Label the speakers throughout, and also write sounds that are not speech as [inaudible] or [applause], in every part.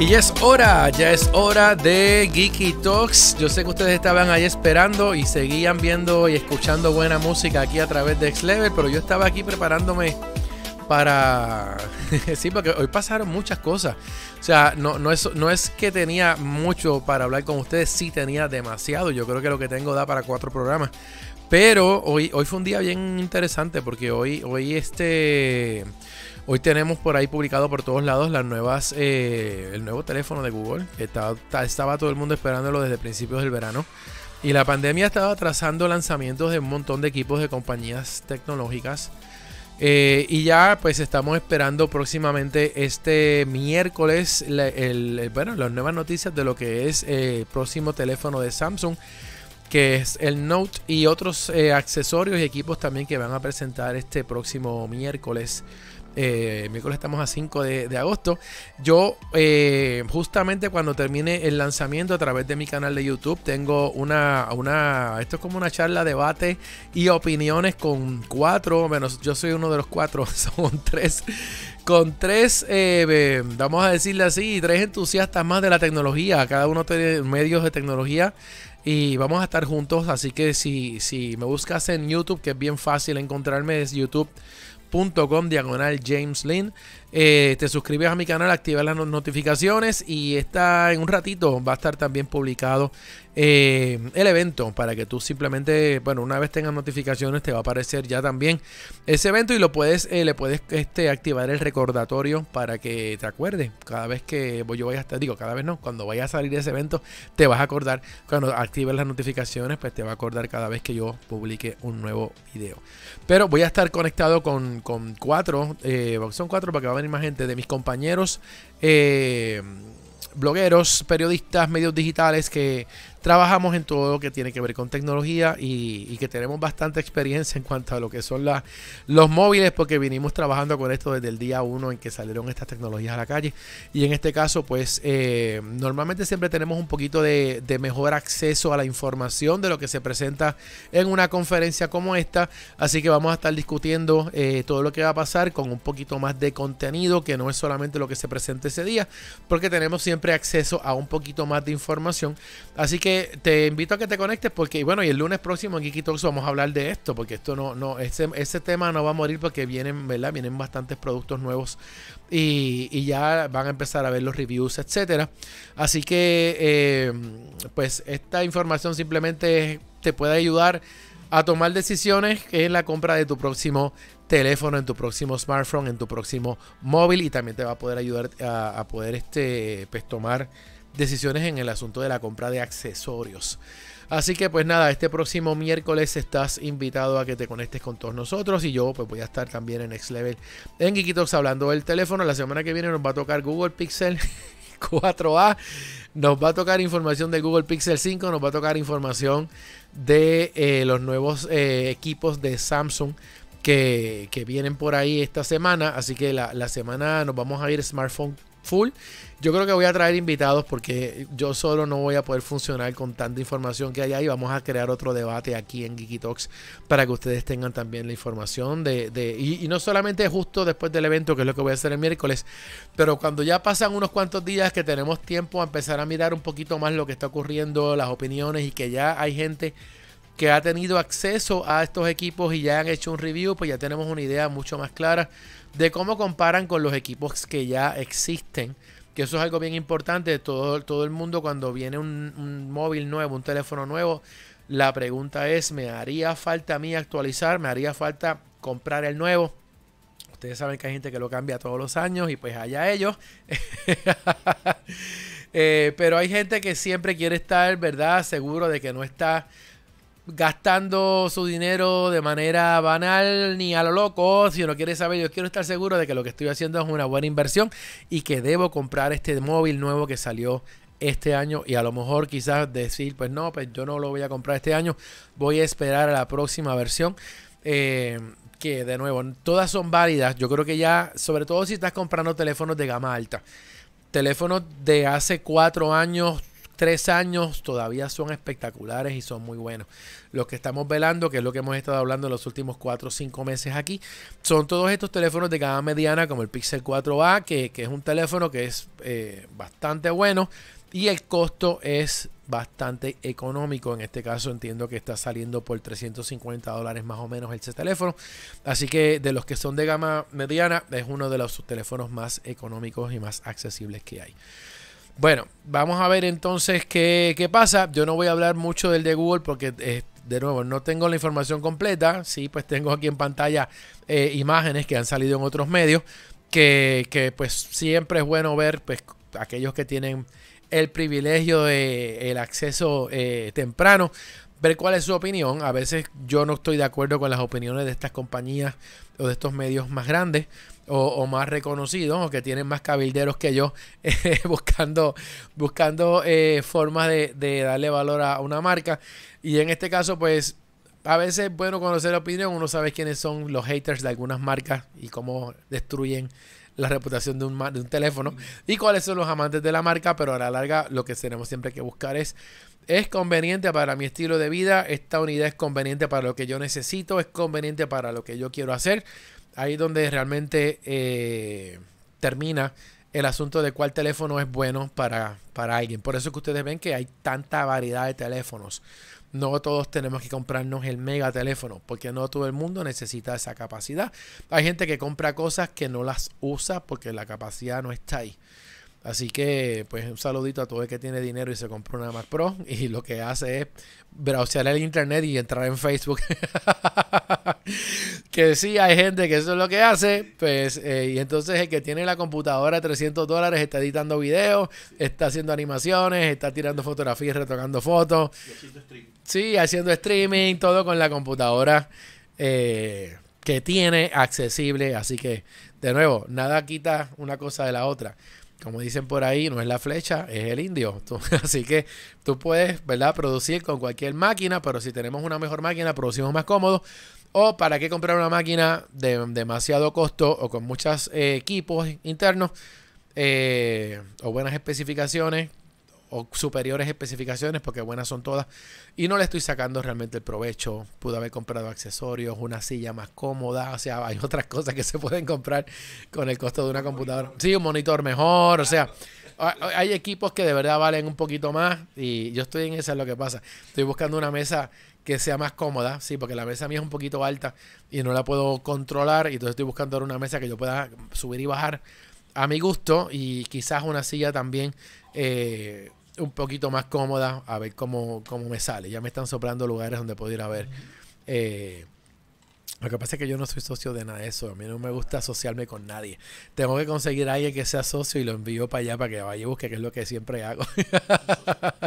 Speaker 1: Y ya es hora, ya es hora de Geeky Talks. Yo sé que ustedes estaban ahí esperando y seguían viendo y escuchando buena música aquí a través de X-Level, pero yo estaba aquí preparándome para... [laughs] sí, porque hoy pasaron muchas cosas. O sea, no, no, es, no es que tenía mucho para hablar con ustedes, sí tenía demasiado. Yo creo que lo que tengo da para cuatro programas. Pero hoy, hoy fue un día bien interesante porque hoy, hoy este... Hoy tenemos por ahí publicado por todos lados las nuevas, eh, el nuevo teléfono de Google. Estaba, estaba todo el mundo esperándolo desde principios del verano. Y la pandemia estaba estado atrasando lanzamientos de un montón de equipos de compañías tecnológicas. Eh, y ya pues estamos esperando próximamente este miércoles bueno, las nuevas noticias de lo que es eh, el próximo teléfono de Samsung, que es el Note y otros accesorios y equipos también que van a presentar este próximo miércoles. Eh, miércoles estamos a 5 de, agosto. Yo, eh, justamente cuando termine el lanzamiento a través de mi canal de YouTube, tengo una, una esto es como una charla, debate y opiniones con cuatro, menos yo soy uno de los cuatro, [laughs] son tres con tres, eh, vamos a decirle así, tres entusiastas más de la tecnología. Cada uno tiene medios de tecnología y vamos a estar juntos. Así que si, si me buscas en YouTube, que es bien fácil encontrarme, es Youtube com diagonal James Lynn. Eh, te suscribes a mi canal, activas las notificaciones y está en un ratito va a estar también publicado eh, el evento para que tú simplemente, bueno, una vez tengas notificaciones te va a aparecer ya también ese evento y lo puedes, eh, le puedes este, activar el recordatorio para que te acuerdes cada vez que yo vaya a estar, digo, cada vez no, cuando vaya a salir ese evento te vas a acordar, cuando actives las notificaciones pues te va a acordar cada vez que yo publique un nuevo video. Pero voy a estar conectado con, con cuatro, son cuatro para que la gente, de mis compañeros eh, blogueros, periodistas, medios digitales que trabajamos en todo lo que tiene que ver con tecnología y, que tenemos bastante experiencia en cuanto a lo que son los móviles, porque vinimos trabajando con esto desde el día 1 en que salieron estas tecnologías a la calle. Y en este caso, pues eh, normalmente siempre tenemos un poquito de, mejor acceso a la información de lo que se presenta en una conferencia como esta. Así que vamos a estar discutiendo eh, todo lo que va a pasar con un poquito más de contenido, que no es solamente lo que se presenta ese día, porque tenemos siempre acceso a un poquito más de información. Así que te invito a que te conectes porque, bueno, y el lunes próximo en Geeky vamos a hablar de esto, porque esto no, no, ese, ese tema no va a morir porque vienen, ¿verdad? Vienen bastantes productos nuevos y, ya van a empezar a ver los reviews, etcétera. Así que, eh, pues, esta información simplemente te puede ayudar a tomar decisiones en la compra de tu próximo teléfono, en tu próximo smartphone, en tu próximo móvil y también te va a poder ayudar a, poder este, pues, tomar decisiones en el asunto de la compra de accesorios. Así que pues nada, este próximo miércoles estás invitado a que te conectes con todos nosotros y yo pues voy a estar también en Next Level en Geekitox hablando del teléfono. La semana que viene nos va a tocar Google Pixel 4A, [laughs] nos va a tocar información de Google Pixel 5, nos va a tocar información de eh, los nuevos eh, equipos de Samsung. Que, vienen por ahí esta semana. Así que la, la semana nos vamos a ir smartphone full. Yo creo que voy a traer invitados porque yo solo no voy a poder funcionar con tanta información que hay ahí. Vamos a crear otro debate aquí en Geeky Talks para que ustedes tengan también la información de, y, y, no solamente justo después del evento, que es lo que voy a hacer el miércoles, pero cuando ya pasan unos cuantos días que tenemos tiempo a empezar a mirar un poquito más lo que está ocurriendo, las opiniones y que ya hay gente que ha tenido acceso a estos equipos y ya han hecho un review, pues ya tenemos una idea mucho más clara de cómo comparan con los equipos que ya existen. Que eso es algo bien importante. Todo, todo el mundo cuando viene un, móvil nuevo, un teléfono nuevo, la pregunta es, ¿me haría falta a mí actualizar? ¿Me haría falta comprar el nuevo? Ustedes saben que hay gente que lo cambia todos los años y pues allá ellos. [laughs] Eh, pero hay gente que siempre quiere estar, ¿verdad? Seguro de que no está gastando su dinero de manera banal ni a lo loco. Si uno quiere saber, yo quiero estar seguro de que lo que estoy haciendo es una buena inversión y que debo comprar este móvil nuevo que salió este año y a lo mejor quizás decir, pues no, pues yo no lo voy a comprar este año, voy a esperar a la próxima versión. Eh, que de nuevo, todas son válidas. Yo creo que ya, sobre todo si estás comprando teléfonos de gama alta, teléfonos de hace cuatro años tres años todavía son espectaculares y son muy buenos. Los que estamos velando, que es lo que hemos estado hablando en los últimos cuatro o 5 meses aquí, son todos estos teléfonos de gama mediana como el Pixel 4a, que, es un teléfono que es eh, bastante bueno y el costo es bastante económico. En este caso entiendo que está saliendo por 350 dólares más o menos este teléfono. Así que de los que son de gama mediana es uno de los teléfonos más económicos y más accesibles que hay. Bueno, vamos a ver entonces qué, pasa. Yo no voy a hablar mucho del de Google porque, eh, de nuevo, no tengo la información completa. Sí, pues tengo aquí en pantalla eh, imágenes que han salido en otros medios. Que, pues siempre es bueno ver pues aquellos que tienen el privilegio de el acceso eh, temprano ver cuál es su opinión. A veces yo no estoy de acuerdo con las opiniones de estas compañías o de estos medios más grandes o, más reconocidos o que tienen más cabilderos que yo [laughs] eh, buscando, buscando eh, formas de, darle valor a una marca. Y en este caso, pues a veces es bueno conocer la opinión. Uno sabe quiénes son los haters de algunas marcas y cómo destruyen la reputación de un, de un teléfono y cuáles son los amantes de la marca, pero a la larga lo que tenemos siempre que buscar es es conveniente para mi estilo de vida, esta unidad es conveniente para lo que yo necesito, es conveniente para lo que yo quiero hacer. Ahí donde realmente eh, termina el asunto de cuál teléfono es bueno para, para alguien. Por eso es que ustedes ven que hay tanta variedad de teléfonos. No todos tenemos que comprarnos el mega teléfono, porque no todo el mundo necesita esa capacidad. Hay gente que compra cosas que no las usa porque la capacidad no está ahí. Así que, pues, un saludito a todo el que tiene dinero y se compró una Mac Pro [laughs] y lo que hace es browsear el internet y entrar en Facebook. [laughs] que sí, hay gente que eso es lo que hace, pues, eh, y entonces el que tiene la computadora de 300 dólares está editando videos, está haciendo animaciones, está tirando fotografías, retocando fotos. Sí, haciendo streaming, todo con la computadora eh, que tiene accesible. Así que, de nuevo, nada quita una cosa de la otra. Como dicen por ahí, no es la flecha, es el indio. [laughs] así que tú puedes, ¿verdad?, producir con cualquier máquina, pero si tenemos una mejor máquina, producimos más cómodo. O para qué comprar una máquina de demasiado costo o con muchos eh, equipos internos eh, o buenas especificaciones o superiores especificaciones, porque buenas son todas, y no le estoy sacando realmente el provecho. Pude haber comprado accesorios, una silla más cómoda, o sea, hay otras cosas que se pueden comprar con el costo de una computadora. Sí, un monitor mejor, o sea, hay equipos que de verdad valen un poquito más y yo estoy en eso es lo que pasa. Estoy buscando una mesa que sea más cómoda, sí, porque la mesa mía es un poquito alta y no la puedo controlar, y entonces estoy buscando una mesa que yo pueda subir y bajar a mi gusto y quizás una silla también eh, un poquito más cómoda, a ver cómo, cómo me sale. Ya me están soplando lugares donde puedo ir a ver. Eh, lo que pasa es que yo no soy socio de nada de eso. A mí no me gusta asociarme con nadie. Tengo que conseguir a alguien que sea socio y lo envío para allá para que vaya y busque, que es lo que siempre hago. [laughs]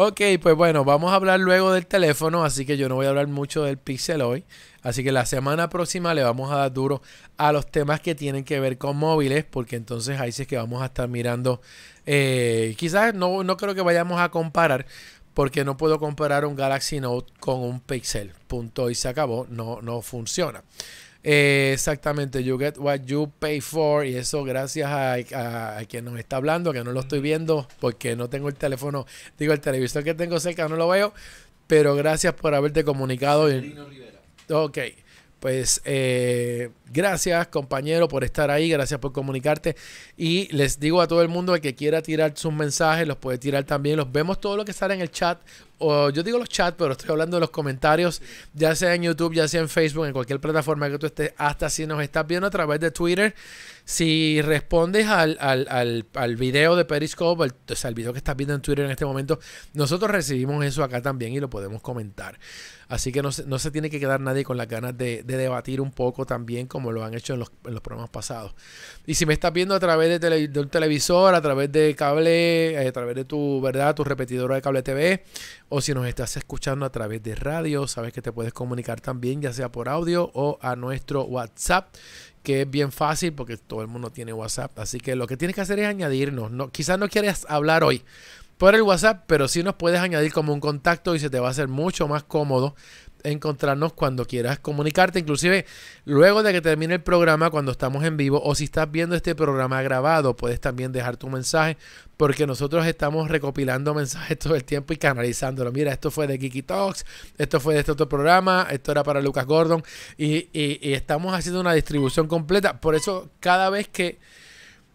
Speaker 1: Ok, pues bueno, vamos a hablar luego del teléfono, así que yo no voy a hablar mucho del Pixel hoy. Así que la semana próxima le vamos a dar duro a los temas que tienen que ver con móviles, porque entonces ahí sí es que vamos a estar mirando. Eh, quizás no, creo que vayamos a comparar, porque no puedo comparar un Galaxy Note con un Pixel. Punto y se acabó, no, no funciona. Eh, exactamente, you get what you pay for. Y eso gracias a, quien nos está hablando, que no lo estoy viendo porque no tengo el teléfono, digo el televisor que tengo cerca, no lo veo. Pero gracias por haberte comunicado. Rivera. Ok pues eh, gracias compañero por estar ahí, gracias por comunicarte y les digo a todo el mundo que quiera tirar sus mensajes, los puede tirar también, los vemos todo lo que está en el chat, o yo digo los chats, pero estoy hablando de los comentarios, ya sea en YouTube, ya sea en Facebook, en cualquier plataforma que tú estés, hasta si nos estás viendo a través de Twitter, si respondes al, video de Periscope, o sea, el video que estás viendo en Twitter en este momento, nosotros recibimos eso acá también y lo podemos comentar. Así que no se, tiene que quedar nadie con las ganas de, debatir un poco también como lo han hecho en los, programas pasados. Y si me estás viendo a través de, un televisor, a través de cable, eh, a través de tu, ¿verdad? Tu repetidora de cable TV, o si nos estás escuchando a través de radio, sabes que te puedes comunicar también, ya sea por audio o a nuestro WhatsApp que es bien fácil porque todo el mundo tiene WhatsApp. Así que lo que tienes que hacer es añadirnos. No, quizás no quieras hablar hoy, por el WhatsApp, pero sí nos puedes añadir como un contacto y se te va a hacer mucho más cómodo encontrarnos cuando quieras comunicarte, inclusive luego de que termine el programa, cuando estamos en vivo o si estás viendo este programa grabado, puedes también dejar tu mensaje porque nosotros estamos recopilando mensajes [laughs] todo el tiempo y canalizándolo. Mira, esto fue de Kiki Talks, esto fue de este otro programa, esto era para Lucas Gordon y estamos haciendo una distribución completa. Por eso cada vez que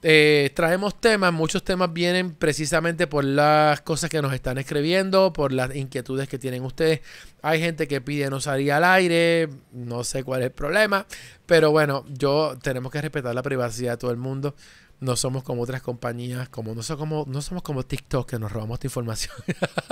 Speaker 1: eh, traemos temas, muchos temas vienen precisamente por las cosas que nos están escribiendo, por las inquietudes que tienen ustedes. Hay gente que pide no salir al aire, no sé cuál es el problema, pero bueno, yo tenemos que respetar la privacidad de todo el mundo. No somos como otras compañías, como no somos como, no somos como TikTok que nos robamos tu información. [laughs]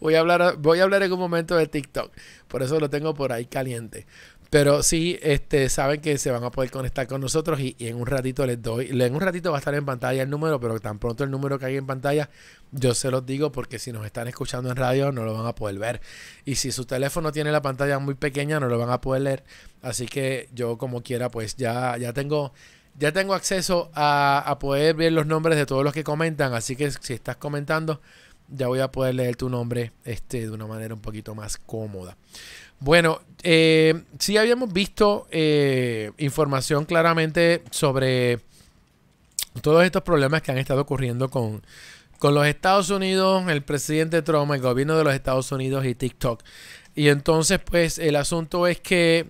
Speaker 1: voy a hablar voy a hablar en un momento de TikTok, por eso lo tengo por ahí caliente. Pero sí, este, saben que se van a poder conectar con nosotros y, en un ratito les doy, en un ratito va a estar en pantalla el número, pero tan pronto el número que hay en pantalla, yo se los digo porque si nos están escuchando en radio no lo van a poder ver. Y si su teléfono tiene la pantalla muy pequeña no lo van a poder leer. Así que yo como quiera pues ya, ya tengo... Ya tengo acceso a, poder ver los nombres de todos los que comentan, así que si estás comentando, ya voy a poder leer tu nombre este, de una manera un poquito más cómoda. Bueno, eh, sí habíamos visto eh, información claramente sobre todos estos problemas que han estado ocurriendo con, los Estados Unidos, el presidente Trump, el gobierno de los Estados Unidos y TikTok. Y entonces, pues, el asunto es que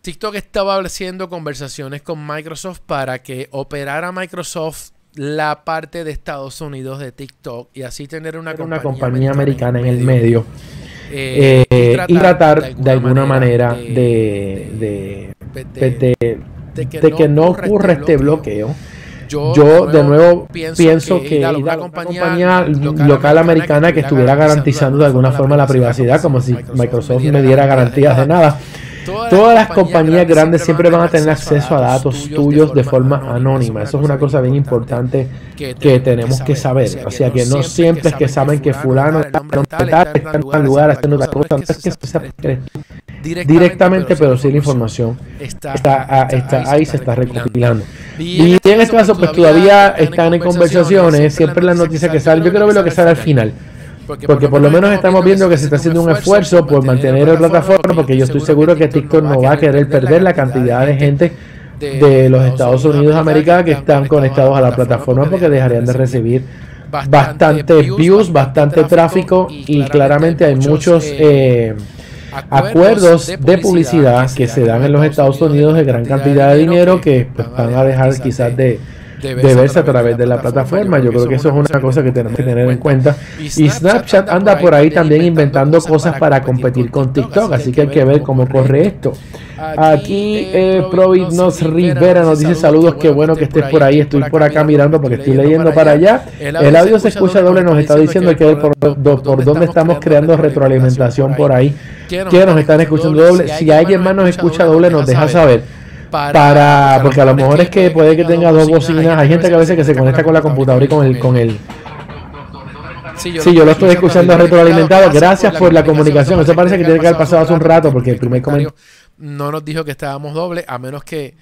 Speaker 1: TikTok estaba haciendo conversaciones con Microsoft para que operara Microsoft la parte de Estados Unidos de TikTok y así tener una, compañía, americana En el medio eh, y tratar de alguna, manera, de, de que no ocurra este, este bloqueo. Yo, de nuevo, pienso, que la una compañía, local, americana que, estuviera garantizando de alguna forma la privacidad, como si Microsoft me diera garantías de nada. Todas, las compañías, grandes siempre van a tener acceso a datos tuyos de forma anónima. Eso es una cosa bien importante que, tenemos que saber. O sea, que no siempre es que saben que fulano está en tal lugar haciendo otra cosa. No es que se directamente, directamente, pero sí la información ah, está, ahí, se está recopilando. Y en este caso, pues todavía están en conversaciones, siempre la noticia que sale, yo creo que lo que sale al final. Porque, por lo menos estamos viendo que se está haciendo un esfuerzo por mantener la plataforma, porque yo estoy seguro que TikTok no va a querer perder la cantidad de gente de los Estados Unidos de América que están conectados a la plataforma porque dejarían de recibir bastante views, bastante tráfico y claramente hay muchos eh, eh, acuerdos de publicidad que se dan en los Estados Unidos de gran cantidad de dinero que pues, van a dejar quizás de de verse, a través de la plataforma. Yo creo que eso es una cosa que tenemos que tener en cuenta. Y Snapchat anda por ahí también inventando cosas para competir con TikTok, así que hay que ver cómo corre esto. Aquí eh, eh Providnos Rivera nos dice saludos, qué bueno que estés por ahí, estoy por acá mirando porque estoy leyendo para allá. El audio se escucha doble, nos está diciendo que por, por dónde estamos creando retroalimentación por ahí. Que nos están escuchando doble? Si alguien más nos escucha doble, nos deja saber para, porque a lo mejor es que puede que tenga dos bocinas. Hay gente que a veces que se conecta con la computadora y con el con el Sí,
Speaker 2: yo, lo estoy escuchando retroalimentado. Gracias por la comunicación. Eso parece que tiene que
Speaker 1: haber pasado hace un rato porque el primer comentario no nos dijo que estábamos doble, a menos que,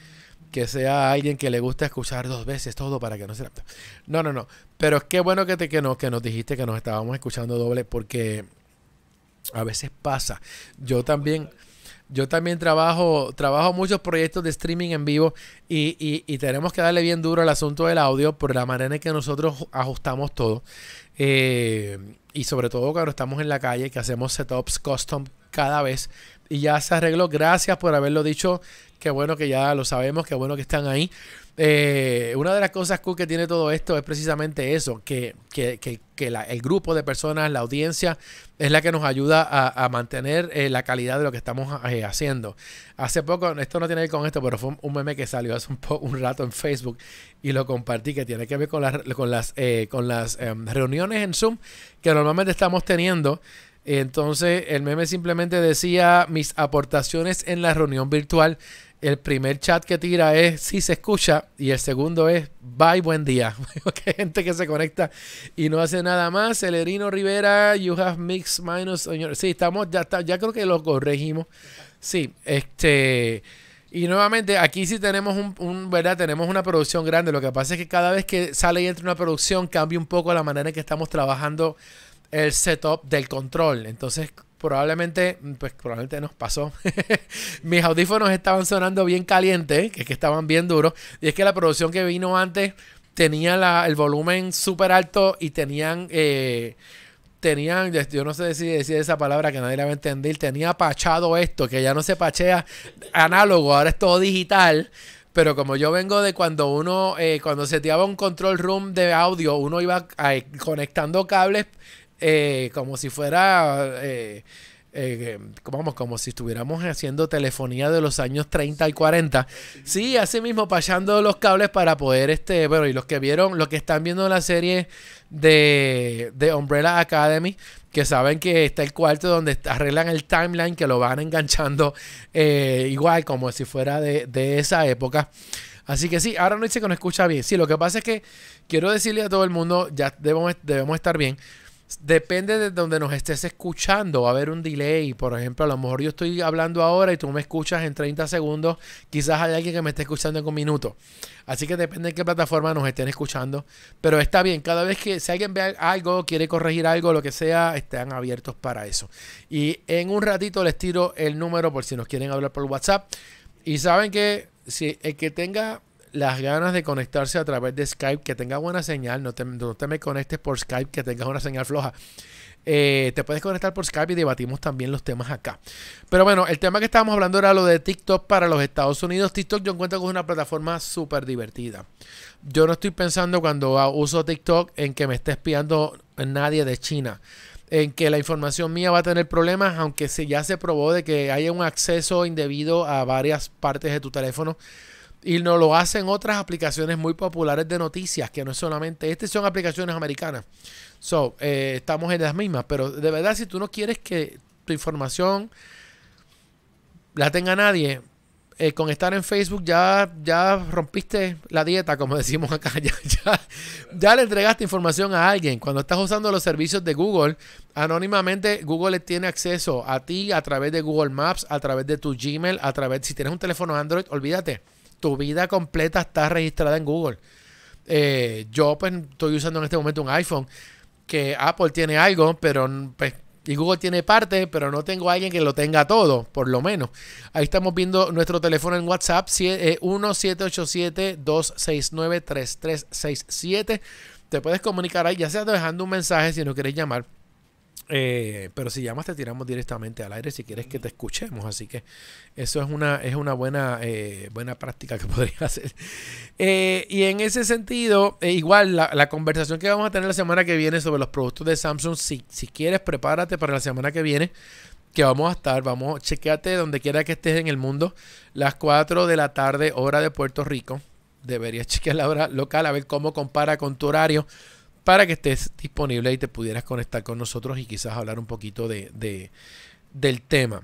Speaker 1: que sea alguien que le gusta escuchar dos veces todo para que no se... No, no, no. Pero es que bueno que, te, que, no, que nos dijiste que nos estábamos escuchando doble porque a veces pasa. Yo también yo también trabajo, trabajo muchos proyectos de streaming en vivo y, y, tenemos que darle bien duro al asunto del audio por la manera en que nosotros ajustamos todo. Eh, y sobre todo cuando estamos en la calle, que hacemos setups custom cada vez. Y ya se arregló. Gracias por haberlo dicho. Qué bueno que ya lo sabemos. Qué bueno que están ahí. Eh, una de las cosas que tiene todo esto es precisamente eso, que, el grupo de personas, la audiencia, es la que nos ayuda a, mantener eh, la calidad de lo que estamos eh, haciendo. Hace poco, esto no tiene que ver con esto, pero fue un, meme que salió hace un, rato en Facebook y lo compartí, que tiene que ver con, con las, con las em, reuniones en Zoom que normalmente estamos teniendo. Entonces el meme simplemente decía mis aportaciones en la reunión virtual el primer chat que tira es si se escucha y el segundo es bye, buen día. [laughs] Hay gente que se conecta y no hace nada más. Celerino Rivera, you have mixed minus Sí, estamos, ya, está, ya creo que lo corregimos. Sí, este... Y nuevamente, aquí sí tenemos un, un, ¿verdad? Tenemos una producción grande. Lo que pasa es que cada vez que sale y entra una producción, cambia un poco la manera en que estamos trabajando el setup del control. Entonces, probablemente, mm, pues probablemente nos pasó. [laughs] Mis audífonos estaban sonando bien calientes, que que estaban bien duros. Y es que la producción que vino antes tenía el volumen súper alto y tenían, eh, tenían, yo no sé si decir esa palabra que nadie la va a entender, tenía pachado esto, que ya no se pachea análogo, ahora es todo digital. Pero como yo vengo de cuando uno, eh, cuando se seteaba un control room de audio, uno iba eh, conectando cables eh, como si fuera... Eh, eh, vamos, como si estuviéramos haciendo telefonía de los años 30 y 40. Sí, así mismo, pasando los cables para poder, este, bueno, y los que vieron, los que están viendo la serie de, de Umbrella Academy, que saben que está el cuarto donde arreglan el timeline, que lo van enganchando igual, como si fuera de, esa época. Así que sí, ahora no dice que no escucha bien. Sí, lo que pasa es que quiero decirle a todo el mundo, ya debemos, debemos estar bien. Depende de donde nos estés escuchando, va a haber un delay. Por ejemplo, a lo mejor yo estoy hablando ahora y tú me escuchas en 30 segundos. Quizás hay alguien que me esté escuchando en un minuto. Así que depende de qué plataforma nos estén escuchando. Pero está bien, cada vez que si alguien ve algo, quiere corregir algo, lo que sea, estén abiertos para eso. Y en un ratito les tiro el número por si nos quieren hablar por WhatsApp. Y saben que si el que tenga las ganas de conectarse a través de Skype, que tenga buena señal, no te, me conectes por Skype, que tengas una señal floja. Eh, te puedes conectar por Skype y debatimos también los temas acá. Pero bueno, el tema que estábamos hablando era lo de TikTok para los Estados Unidos. TikTok yo encuentro que es una plataforma súper divertida. Yo no estoy pensando cuando uso TikTok en que me esté espiando nadie de China. En que la información mía va a tener problemas, aunque si ya se probó de que haya un acceso indebido a varias partes de tu teléfono y no lo hacen otras aplicaciones muy populares de noticias, que no es solamente, estas son aplicaciones americanas. So, eh, estamos en las mismas, pero de verdad, si tú no quieres que tu información la tenga nadie, eh, con estar en Facebook ya, ya rompiste la dieta, como [laughs] decimos acá. Ya, ya, ya, le entregaste información a alguien. Cuando estás usando los servicios de Google, anónimamente Google tiene acceso a ti a través de Google Maps, a través de tu Gmail, a través, si tienes un teléfono Android, olvídate tu vida completa está registrada en Google. Eh, yo pues, estoy usando en este momento un iPhone que Apple tiene algo, pero pues, y Google tiene parte, pero no tengo a alguien que lo tenga todo, por lo menos. Ahí estamos viendo nuestro teléfono en WhatsApp, 1787-269-3367. Eh, Te puedes comunicar ahí, ya sea dejando un mensaje si no quieres llamar. Eh, pero si llamas te tiramos directamente al aire si quieres que te escuchemos. Así que eso es una, es una buena, eh, buena práctica que [laughs] podrías hacer. Eh, y en ese sentido, igual la, conversación que vamos a tener la semana que viene sobre los productos de Samsung, si, si quieres prepárate para la semana que viene que vamos a estar, vamos, chequeate donde quiera que estés en el mundo, las 4 de la tarde, hora de Puerto Rico. Deberías [laughs] chequear la hora local a ver cómo compara con tu horario para que estés disponible y te pudieras conectar con nosotros y quizás hablar un poquito de, del tema.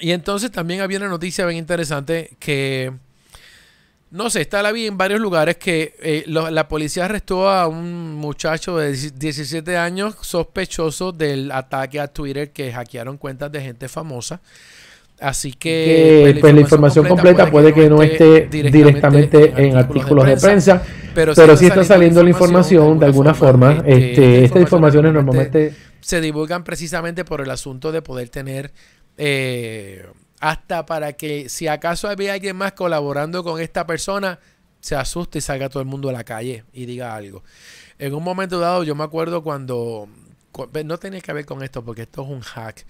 Speaker 1: Y entonces también había una noticia bien interesante que, no sé, está la vi en varios lugares que eh, la policía arrestó a un muchacho de 17 años sospechoso del ataque a Twitter que hackearon cuentas de gente famosa. Así que, pues, la pues, información completa, puede, que no esté directamente, en artículos de prensa, pero, si sí está saliendo la información de alguna forma. Eh, este, estas informaciones normalmente se divulgan precisamente por el asunto de poder tener eh, hasta para que si acaso había alguien más colaborando con esta persona, se asuste y salga todo el mundo a la calle y diga algo. En un momento dado yo me acuerdo cuando no tenía que ver con esto porque esto es un hack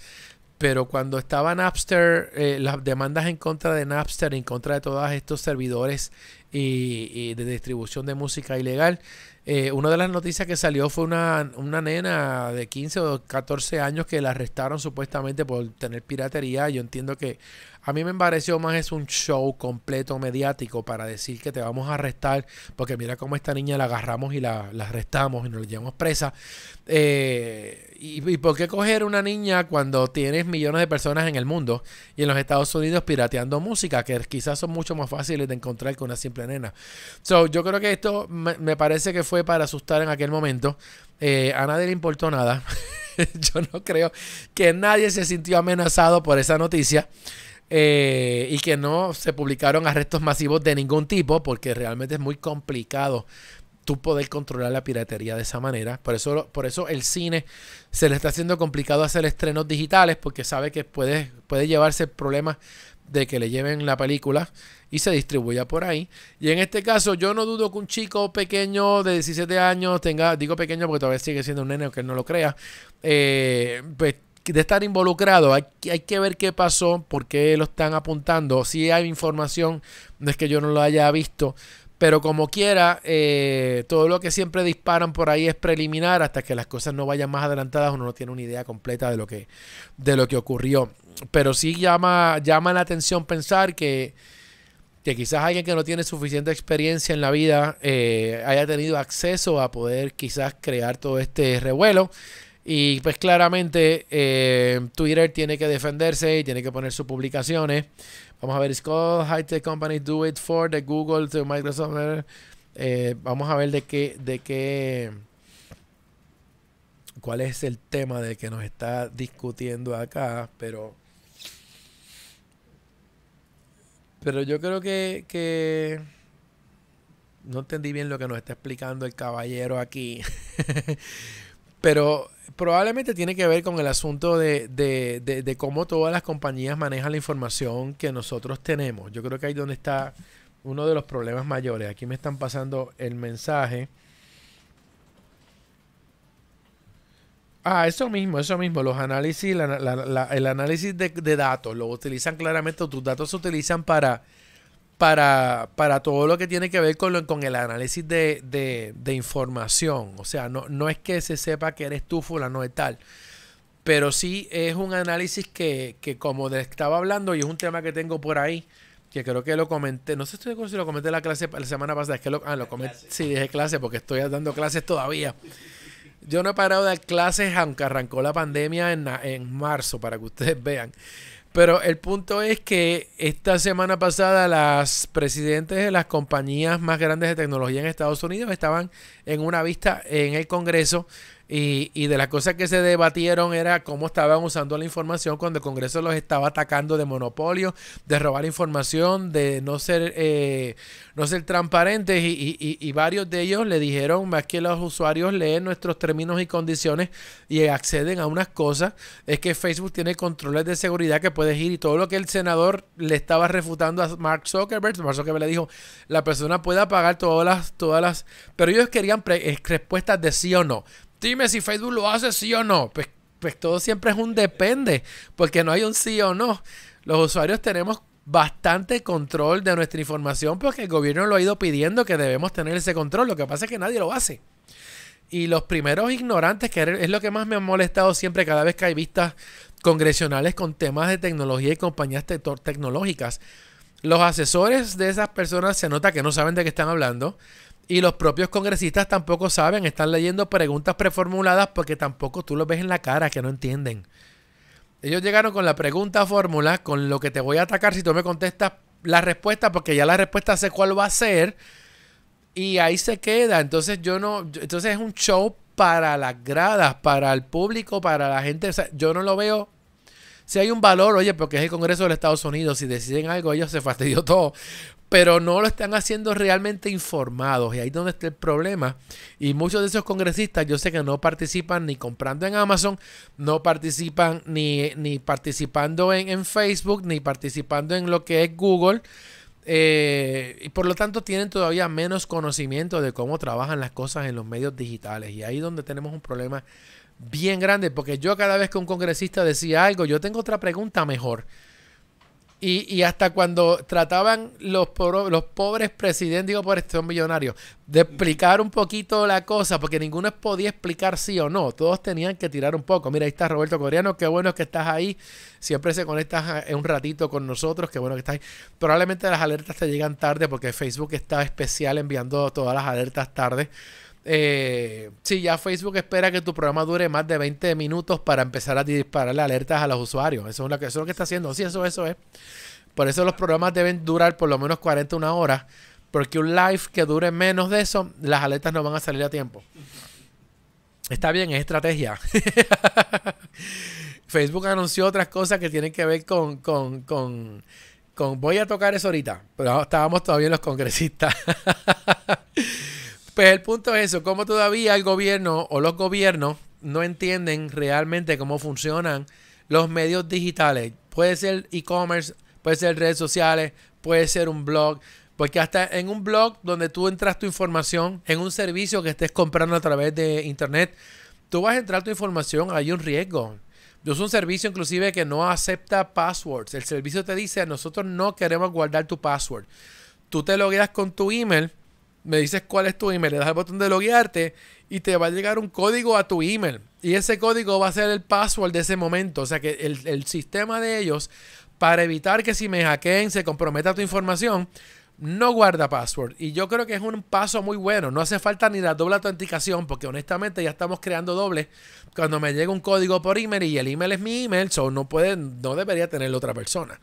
Speaker 1: pero cuando estaba Napster, eh, las demandas en contra de Napster, en contra de todos estos servidores y, de distribución de música ilegal, eh, una de las noticias que salió fue una, una, nena de 15 o 14 años que la arrestaron supuestamente por tener piratería. Yo entiendo que a mí me pareció más es un show completo mediático para decir que te vamos a arrestar, porque mira cómo esta niña la agarramos y la, arrestamos y nos la llevamos presa. Eh, y, por qué coger una niña cuando tienes millones de personas en el mundo y en los Estados Unidos pirateando música, que quizás son mucho más fáciles de encontrar que una simple nena? yo creo que esto me, parece que fue para asustar en aquel momento. Eh, a nadie le importó nada. [laughs] yo no creo que nadie se sintió amenazado por esa noticia. Eh, y que no se publicaron arrestos masivos de ningún tipo porque realmente es muy complicado tú poder controlar la piratería de esa manera. Por eso, por eso el cine se le está haciendo complicado hacer estrenos digitales porque sabe que puede, puede llevarse problemas de que le lleven la película y se distribuya por ahí. Y en este caso, yo no dudo que un chico pequeño de 17 años tenga, digo pequeño porque todavía sigue siendo un nene, que no lo crea, eh, pues de estar involucrado. Hay, hay, que ver qué pasó, por qué lo están apuntando. Si hay información, no es que yo no lo haya visto. Pero como quiera, eh, todo lo que siempre disparan por ahí es preliminar hasta que las cosas no vayan más adelantadas. Uno no tiene una idea completa de lo que, de lo que ocurrió. Pero sí llama, llama la atención pensar que, quizás alguien que no tiene suficiente experiencia en la vida eh, haya tenido acceso a poder quizás crear todo este revuelo y pues claramente eh, Twitter tiene que defenderse y tiene que poner sus publicaciones. Vamos a ver, it's called High Tech Do It For, de Google, to Microsoft. Eh, vamos a ver de qué, de qué, cuál es el tema de que nos está discutiendo acá, pero... Pero yo creo que, que no entendí bien lo que nos está explicando el caballero aquí. [laughs] pero probablemente tiene que ver con el asunto de, de, de, cómo todas las compañías manejan la información que nosotros tenemos. Yo creo que ahí donde está uno de los problemas mayores. Aquí me están pasando el mensaje. Ah, eso mismo, eso mismo. Los análisis, el análisis de, de datos, lo utilizan claramente, tus datos se utilizan para para, para todo lo que tiene que ver con, con el análisis de, información. O sea, no, no es que se sepa que eres tú fulano de tal, pero sí es un análisis que, como estaba hablando y es un tema que tengo por ahí, que creo que lo comenté, no sé si lo comenté la clase la semana pasada, es que lo, ah, lo comenté, sí, dije clase porque estoy dando clases todavía. Yo no he parado de dar clases aunque arrancó la pandemia en, en marzo, para que ustedes vean. Pero el punto es que esta semana pasada las presidentes de las compañías más grandes de tecnología en Estados Unidos estaban en una vista en el Congreso y, de las cosas que se debatieron era cómo estaban usando la información cuando el Congreso los estaba atacando de monopolio, de robar información, de no ser, eh, no ser transparentes. Y, varios de ellos le dijeron, más que los usuarios leen nuestros términos y condiciones y acceden a unas cosas, es que Facebook tiene controles de seguridad que puedes ir. Y todo lo que el senador le estaba refutando a Mark Zuckerberg, Mark Zuckerberg le dijo, la persona puede apagar todas las... Todas las pero ellos querían eh, respuestas de sí o no dime si Facebook lo hace sí o no. Pues, pues todo siempre es un depende, porque no hay un sí o no. Los usuarios tenemos bastante control de nuestra información porque el gobierno lo ha ido pidiendo que debemos tener ese control. Lo que pasa es que nadie lo hace. Y los primeros ignorantes, que es lo que más me ha molestado siempre cada vez que hay vistas congresionales con temas de tecnología y compañías tecnológicas, los asesores de esas personas se nota que no saben de qué están hablando y los propios congresistas tampoco saben, están leyendo preguntas preformuladas porque tampoco tú lo ves en la cara, que no entienden. Ellos llegaron con la pregunta fórmula, con lo que te voy a atacar si tú me contestas la respuesta, porque ya la respuesta sé cuál va a ser. Y ahí se queda. Entonces yo no, entonces es un show para las gradas, para el público, para la gente. yo no lo veo. Si hay un valor, oye, porque es el Congreso de los Estados Unidos, si deciden algo, ellos se fastidió todo pero no lo están haciendo realmente informados. Y ahí es donde está el problema. Y muchos de esos congresistas yo sé que no participan ni comprando en Amazon, no participan ni, ni participando en, en, Facebook, ni participando en lo que es Google. Eh, y por lo tanto tienen todavía menos conocimiento de cómo trabajan las cosas en los medios digitales. Y ahí es donde tenemos un problema bien grande, porque yo cada vez que un congresista decía algo, yo tengo otra pregunta mejor. Y, y, hasta cuando trataban los, los pobres presidentes, digo por estos millonarios, de explicar un poquito la cosa, porque ninguno podía explicar sí o no, todos tenían que tirar un poco. Mira, ahí está Roberto Coreano, qué bueno que estás ahí, siempre se conectas un ratito con nosotros, qué bueno que estás ahí. Probablemente las alertas te llegan tarde porque Facebook está especial enviando todas las alertas tarde. Eh, sí, ya Facebook espera que tu programa dure más de 20 minutos para empezar a dispararle alertas a los usuarios. Eso es lo que, que está haciendo. Sí, eso, eso es. Por eso los programas deben durar por lo menos 41 una hora. Porque un live que dure menos de eso, las alertas no van a salir a tiempo. Está bien, es estrategia. [laughs] Facebook anunció otras cosas que tienen que ver con, con, con, con... Voy a tocar eso ahorita, pero estábamos todavía en los congresistas. [laughs] Pues el punto es eso, Como todavía el gobierno o los gobiernos no entienden realmente cómo funcionan los medios digitales. Puede ser e-commerce, puede ser redes sociales, puede ser un blog, porque hasta en un blog donde tú entras tu información, en un servicio que estés comprando a través de internet, tú vas a entrar tu información, hay un riesgo. Es un servicio inclusive que no acepta passwords. El servicio te dice, nosotros no queremos guardar tu password. Tú te logueas con tu email me dices cuál es tu email, le das el botón de loguearte y te va a llegar un código a tu email. Y ese código va a ser el password de ese momento. O sea que el, sistema de ellos, para evitar que si me hackeen se comprometa tu información, no guarda password. Y yo creo que es un paso muy bueno. No hace falta ni la doble autenticación, porque honestamente ya estamos creando doble. cuando me llega un código por email y el email es mi email, so no, puede, no debería tenerlo otra persona.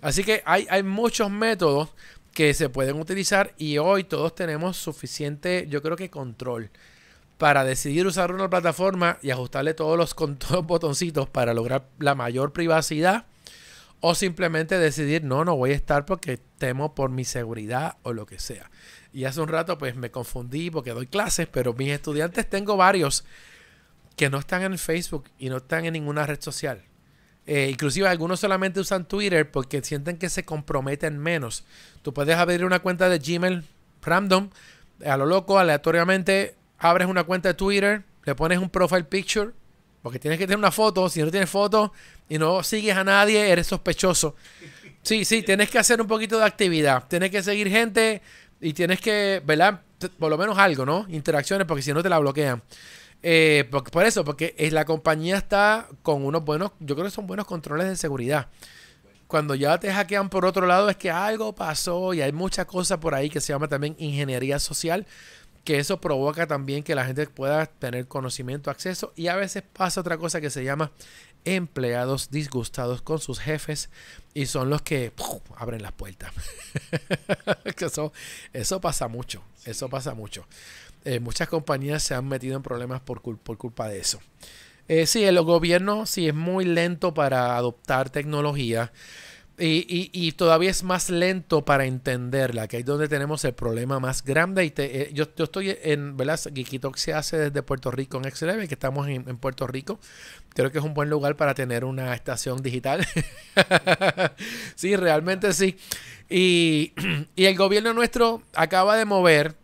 Speaker 1: Así que hay, hay muchos métodos que se pueden utilizar y hoy todos tenemos suficiente, yo creo que control para decidir usar una plataforma y ajustarle todos los, con botoncitos para lograr la mayor privacidad o simplemente decidir no, no voy a estar porque temo por mi seguridad o lo que sea. Y hace un rato pues me confundí porque doy clases, pero mis estudiantes tengo varios que no están en Facebook y no están en ninguna red social. Eh, inclusive algunos solamente usan Twitter porque sienten que se comprometen menos. Tú puedes abrir una cuenta de Gmail random, a lo loco, aleatoriamente, abres una cuenta de Twitter, le pones un profile picture, porque tienes que tener una foto. Si no tienes foto y no sigues a nadie, eres sospechoso. Sí, sí, tienes que hacer un poquito de actividad. Tienes que seguir gente y tienes que, ¿verdad? Por lo menos algo, ¿no? Interacciones, porque si no te la bloquean. Eh, por, eso, porque la compañía está con unos buenos, yo creo que son buenos controles de seguridad. Cuando ya te hackean por otro lado es que algo pasó y hay mucha cosa por ahí que se llama también ingeniería social, que eso provoca también que la gente pueda tener conocimiento, acceso y a veces pasa otra cosa que se llama empleados disgustados con sus jefes y son los que abren las puertas. [laughs] eso, eso pasa mucho, eso pasa mucho. Eh, muchas compañías se han metido en problemas por, por culpa de eso. Eh, sí, el gobierno sí es muy lento para adoptar tecnología y, y, todavía es más lento para entenderla, que es donde tenemos el problema más grande. Y eh, yo, yo, estoy en, ¿verdad? que se hace desde Puerto Rico en Excel, que estamos en, en, Puerto Rico. Creo que es un buen lugar para tener una estación digital. [laughs] sí, realmente sí. Y, [clears throat] y el gobierno nuestro acaba de mover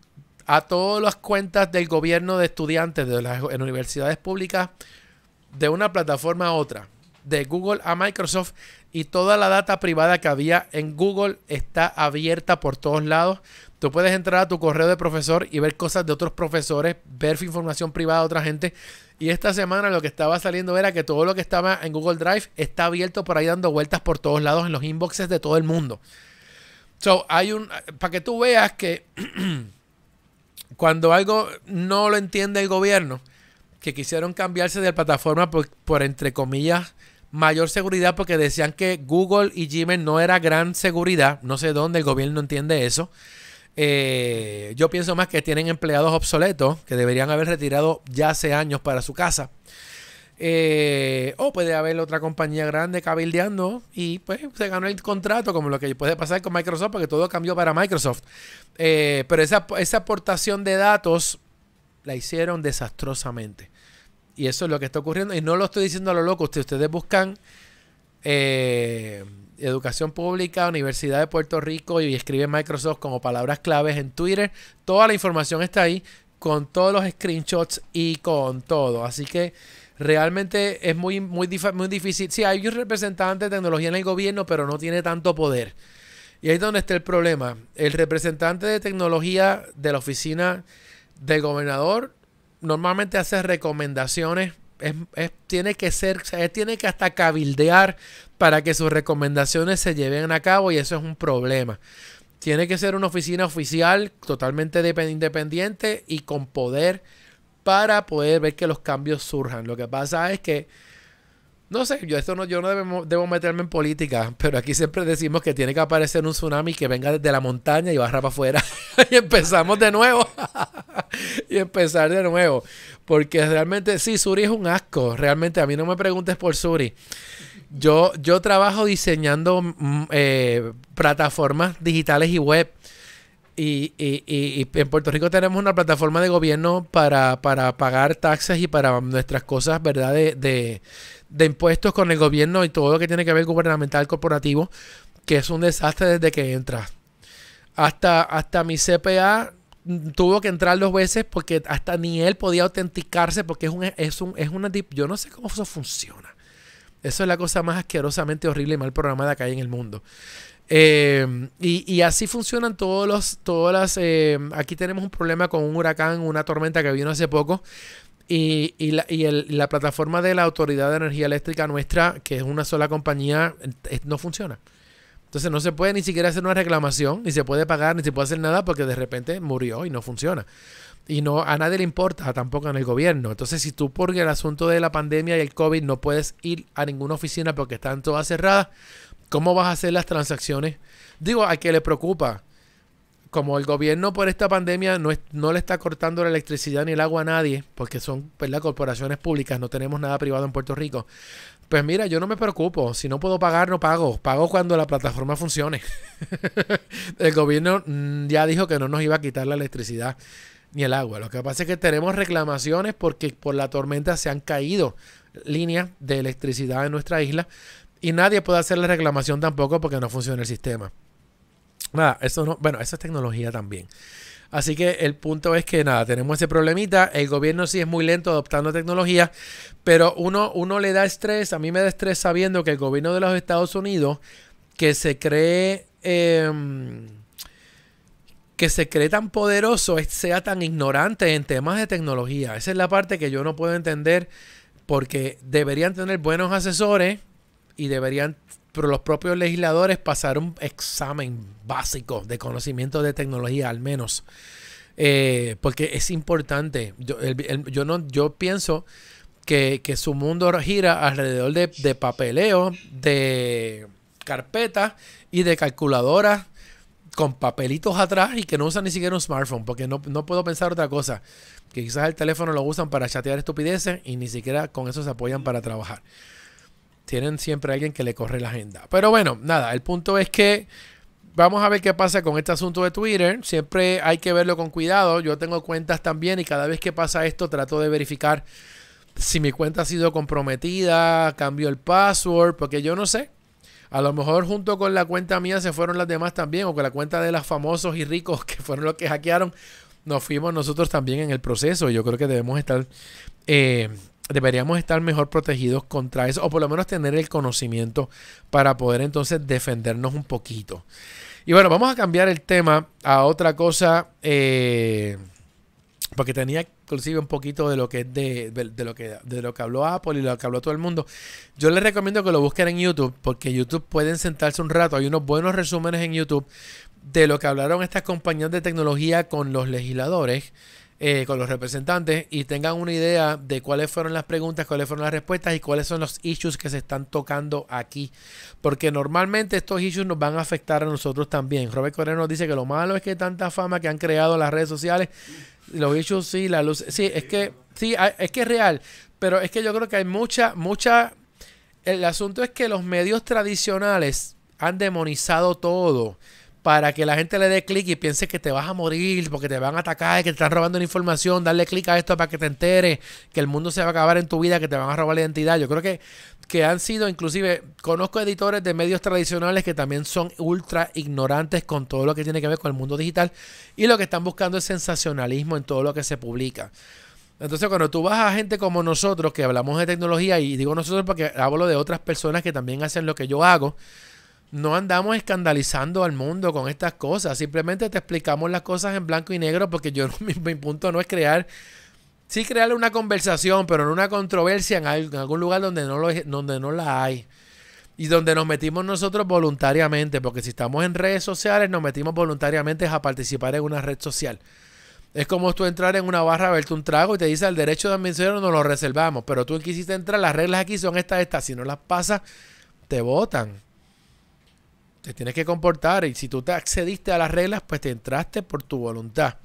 Speaker 1: a todas las cuentas del gobierno de estudiantes de las en universidades públicas de una plataforma a otra, de Google a Microsoft y toda la data privada que había en Google está abierta por todos lados. Tú puedes entrar a tu correo de profesor y ver cosas de otros profesores, ver información privada de otra gente. Y esta semana lo que estaba saliendo era que todo lo que estaba en Google Drive está abierto por ahí dando vueltas por todos lados en los inboxes de todo el mundo. So, hay un. Para que tú veas que [clears throat] cuando algo no lo entiende el gobierno, que quisieron cambiarse de plataforma por, entre comillas mayor seguridad porque decían que Google y Gmail no era gran seguridad, no sé dónde el gobierno entiende eso. Eh, yo pienso más que tienen empleados obsoletos que deberían haber retirado ya hace años para su casa. Eh, o puede haber otra compañía grande cabildeando y pues se ganó el contrato, como lo que puede pasar con Microsoft, porque todo cambió para Microsoft. Eh, pero esa, aportación de datos la hicieron desastrosamente. Y eso es lo que está ocurriendo. Y no lo estoy diciendo a lo loco. Ustedes, ustedes buscan eh, educación pública, Universidad de Puerto Rico y escriben Microsoft como palabras claves en Twitter. Toda la información está ahí con todos los screenshots y con todo. Así que realmente es muy, muy, muy difícil. Sí, hay un representante de tecnología en el gobierno, pero no tiene tanto poder. Y ahí es donde está el problema. El representante de tecnología de la oficina del gobernador normalmente hace recomendaciones. tiene que ser, tiene que hasta cabildear para que sus recomendaciones se lleven a cabo y eso es un problema. Tiene que ser una oficina oficial totalmente independiente y con poder para poder ver que los cambios surjan. Lo que pasa es que, no sé, yo esto no, yo no debo, meterme en política, pero aquí siempre decimos que tiene que aparecer un tsunami que venga desde la montaña y barra para afuera. [laughs] y empezamos de nuevo. [laughs] y empezar de nuevo. Porque realmente, sí, Suri es un asco. Realmente, a mí no me preguntes por Suri. Yo, yo trabajo diseñando mm, eh, plataformas digitales y web y, y, en Puerto Rico tenemos una plataforma de gobierno para, pagar taxes y para nuestras cosas, ¿verdad? De, de, de, impuestos con el gobierno y todo lo que tiene que ver gubernamental, corporativo, que es un desastre desde que entra Hasta, hasta mi CPA tuvo que entrar dos veces porque hasta ni él podía autenticarse porque es un, es un, es una yo no sé cómo eso funciona. Eso es la cosa más asquerosamente horrible y mal programada que hay en el mundo. Em, y, así funcionan todos los, todas las... Em, aquí tenemos un problema con un huracán, una tormenta que vino hace poco. Y, la, plataforma de la Autoridad de Energía Eléctrica nuestra, que es una sola compañía, no funciona. Entonces no se puede ni siquiera hacer una reclamación, ni se puede pagar, ni se puede hacer nada porque de repente murió y no funciona. Y no a nadie le importa, tampoco en el gobierno. Entonces, si tú por el asunto de la pandemia y el COVID no puedes ir a ninguna oficina porque están todas cerradas, ¿Cómo vas a hacer las transacciones? Digo, a que le preocupa. Como el gobierno por esta pandemia no, no le está cortando la electricidad ni el agua a nadie, porque son las corporaciones públicas, no tenemos nada privado en Puerto Rico. Pues mira, yo no me preocupo. Si no puedo pagar, no pago. Pago cuando la plataforma funcione. [laughs] el gobierno mm, ya dijo que no nos iba a quitar la electricidad ni el agua. Lo que pasa es que tenemos reclamaciones porque por la tormenta se han caído líneas de electricidad en nuestra isla y nadie puede hacer la reclamación tampoco porque no funciona el sistema. Nada, eso no, bueno, eso es tecnología también. Así que el punto es que nada, tenemos ese problemita. El gobierno sí es muy lento adoptando tecnología, pero uno, uno le da estrés. A mí me da estrés sabiendo que el gobierno de los Estados Unidos, que se cree, em, que se cree tan poderoso, sea tan ignorante en temas de tecnología. Esa es la parte que yo no puedo entender porque deberían tener buenos asesores y deberían los propios legisladores pasar un examen básico de conocimiento de tecnología al menos. Eh, porque es importante. Yo, no, yo pienso que, su mundo gira alrededor de, de papeleo, de carpetas y de calculadoras con papelitos atrás y que no usan ni siquiera un smartphone, porque no, no, puedo pensar otra cosa. Que quizás el teléfono lo usan para chatear estupideces y ni siquiera con eso se apoyan para trabajar tienen siempre alguien que le corre la agenda. Pero bueno, nada, el punto es que vamos a ver qué pasa con este asunto de Twitter. Siempre hay que verlo con cuidado. Yo tengo cuentas también y cada vez que pasa esto trato de verificar si mi cuenta ha sido comprometida, cambio el password, porque yo no sé. A lo mejor junto con la cuenta mía se fueron las demás también, o con la cuenta de los famosos y ricos que fueron los que hackearon, nos fuimos nosotros también en el proceso. Yo creo que debemos estar eh, deberíamos estar mejor protegidos contra eso, o por lo menos tener el conocimiento para poder entonces defendernos un poquito. Y bueno, vamos a cambiar el tema a otra cosa, eh, porque tenía inclusive un poquito de lo que es de, lo que, de lo que habló Apple y lo que habló todo el mundo. Yo les recomiendo que lo busquen en YouTube, porque YouTube pueden sentarse un rato, hay unos buenos resúmenes en YouTube de lo que hablaron estas compañías de tecnología con los legisladores eh, con los representantes y tengan una idea de cuáles fueron las preguntas, cuáles fueron las respuestas y cuáles son los issues que se están tocando aquí. Porque normalmente estos issues nos van a afectar a nosotros también. Robert Correa nos dice que lo malo es que tanta fama que han creado las redes sociales, los issues sí, la luz, sí, es que, sí, ah, es que es real, pero es que yo creo que hay mucha, mucha... El asunto es que los medios tradicionales han demonizado todo para que la gente le dé clic y piense que te vas a morir, porque te van a atacar, que te están robando la información, darle clic a esto para que te enteres, que el mundo se va a acabar en tu vida, que te van a robar la identidad. Yo creo que, que han sido, inclusive, conozco editores de medios tradicionales que también son ultra ignorantes con todo lo que tiene que ver con el mundo digital y lo que están buscando es sensacionalismo en todo lo que se publica. Entonces, cuando tú vas a gente como nosotros que hablamos de tecnología, y digo nosotros porque hablo de otras personas que también hacen lo que yo hago, no andamos escandalizando al mundo con estas cosas. Simplemente te explicamos las cosas en blanco y negro porque yo [laughs] mi, mi punto no es crear, sí crear una conversación, pero en una controversia en, algún lugar donde no, lo, donde no la hay. Y donde nos metimos nosotros voluntariamente, porque si estamos en redes sociales, nos metimos voluntariamente a participar en una red social. Es como tú entrar en una barra, verte un trago y te dice el derecho de administración nos lo reservamos, pero tú quisiste entrar, las reglas aquí son estas, estas, si no las pasas, te votan te tienes que comportar y si tú te accediste a las reglas, pues te entraste por tu voluntad.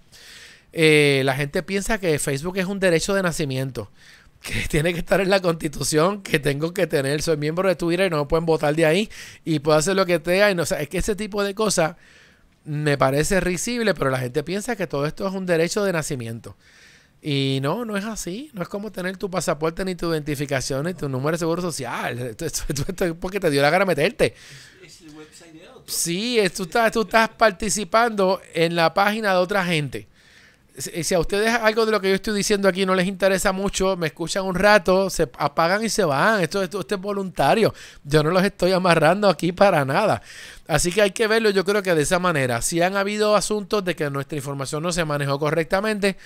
Speaker 1: Eh, la gente piensa que Facebook es un derecho de nacimiento, [laughs] que tiene que estar en la constitución, que tengo que tener, soy miembro de Twitter y no me pueden votar de ahí y puedo hacer lo que sea. Y no, o es que ese tipo de cosas me parece risible, pero la gente piensa que todo esto es un derecho de nacimiento. Y no, no es así. No es como tener tu pasaporte, ni tu identificación, ni tu número de seguro social. [laughs] Esto, es porque te dio la gana meterte. Sí, tú estás, tú estás participando en la página de otra gente. Eh, si a ustedes algo de lo que yo estoy diciendo aquí no les interesa mucho, me escuchan un rato, se apagan y se van. Esto, esto es voluntario. Yo no los estoy amarrando aquí para nada. Así que hay que verlo yo creo que de esa manera. Si han habido asuntos de que nuestra información no se manejó correctamente,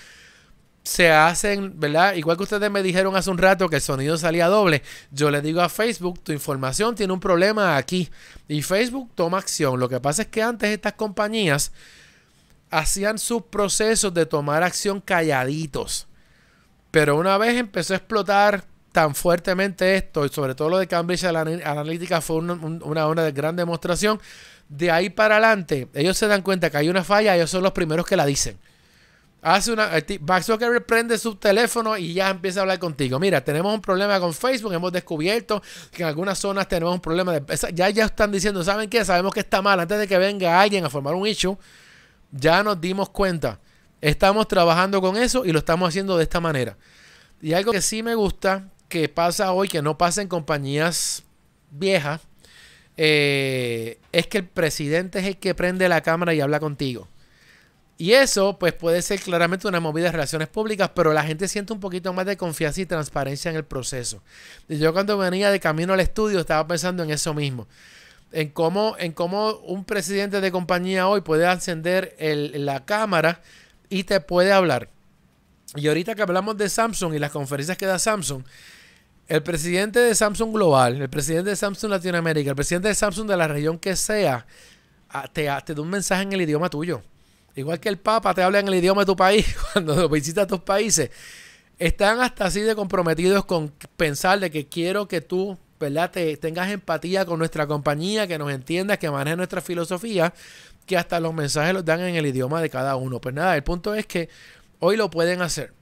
Speaker 1: se hacen, ¿verdad? Igual que ustedes me dijeron hace un rato que el sonido salía doble, yo le digo a Facebook, tu información tiene un problema aquí. Y Facebook toma acción. Lo que pasa es que antes estas compañías hacían sus procesos de tomar acción calladitos. Pero una vez empezó a explotar tan fuertemente esto, y sobre todo lo de Cambridge Analytica fue una, una gran demostración, de ahí para adelante ellos se dan cuenta que hay una falla, ellos son los primeros que la dicen. Hace una, prende su teléfono y ya empieza a hablar contigo. Mira, tenemos un problema con Facebook. Hemos descubierto que en algunas zonas tenemos un problema. De, ya, ya están diciendo, ¿saben qué? Sabemos que está mal. Antes de que venga alguien a formar un issue, ya nos dimos cuenta. Estamos trabajando con eso y lo estamos haciendo de esta manera. Y algo que sí me gusta que pasa hoy, que no pasa en compañías viejas, eh, es que el presidente es el que prende la cámara y habla contigo. Y eso, pues, puede ser claramente una movida de relaciones públicas, pero la gente siente un poquito más de confianza y transparencia en el proceso. yo cuando venía de camino al estudio estaba pensando en eso mismo. En cómo, en cómo un presidente de compañía hoy puede ascender la cámara y te puede hablar. Y ahorita que hablamos de Samsung y las conferencias que da Samsung, el presidente de Samsung Global, el presidente de Samsung Latinoamérica, el presidente de Samsung de la región que sea, ah, ah, te da un mensaje en el idioma tuyo. Igual que el Papa te habla en el idioma de tu país [laughs] cuando visitas tus países. Están hasta así de comprometidos con pensar de que quiero que tú, ¿verdad? tengas empatía con nuestra compañía, que nos entiendas, que manejes nuestra filosofía, que hasta los mensajes los dan en el idioma de cada uno. Pues nada, el punto es que hoy lo pueden hacer.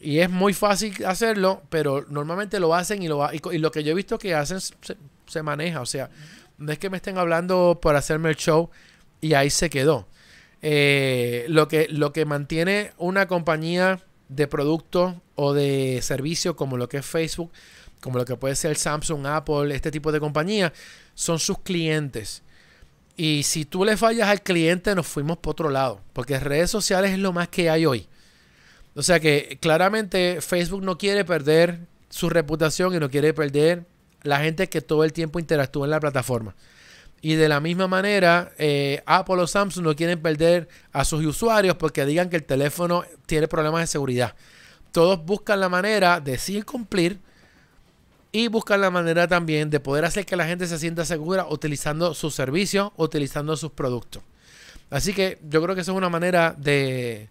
Speaker 1: Y es muy fácil hacerlo, pero normalmente lo hacen y lo, y, lo que yo he visto que hacen se, se maneja. O sea, no es que me estén hablando por hacerme el show y ahí se quedó. Eh, lo, que, lo que mantiene una compañía de producto o de servicio como lo que es Facebook, como lo que puede ser Samsung, Apple, este tipo de compañía, son sus clientes. Y si tú le fallas al cliente, nos fuimos por otro lado, porque redes sociales es lo más que hay hoy. O sea que claramente Facebook no quiere perder su reputación y no quiere perder la gente que todo el tiempo interactúa en la plataforma. Y de la misma manera, eh, Apple o Samsung no quieren perder a sus usuarios porque digan que el teléfono tiene problemas de seguridad. Todos buscan la manera de sí cumplir y buscan la manera también de poder hacer que la gente se sienta segura utilizando sus servicios, utilizando sus productos. Así que yo creo que esa es una manera de,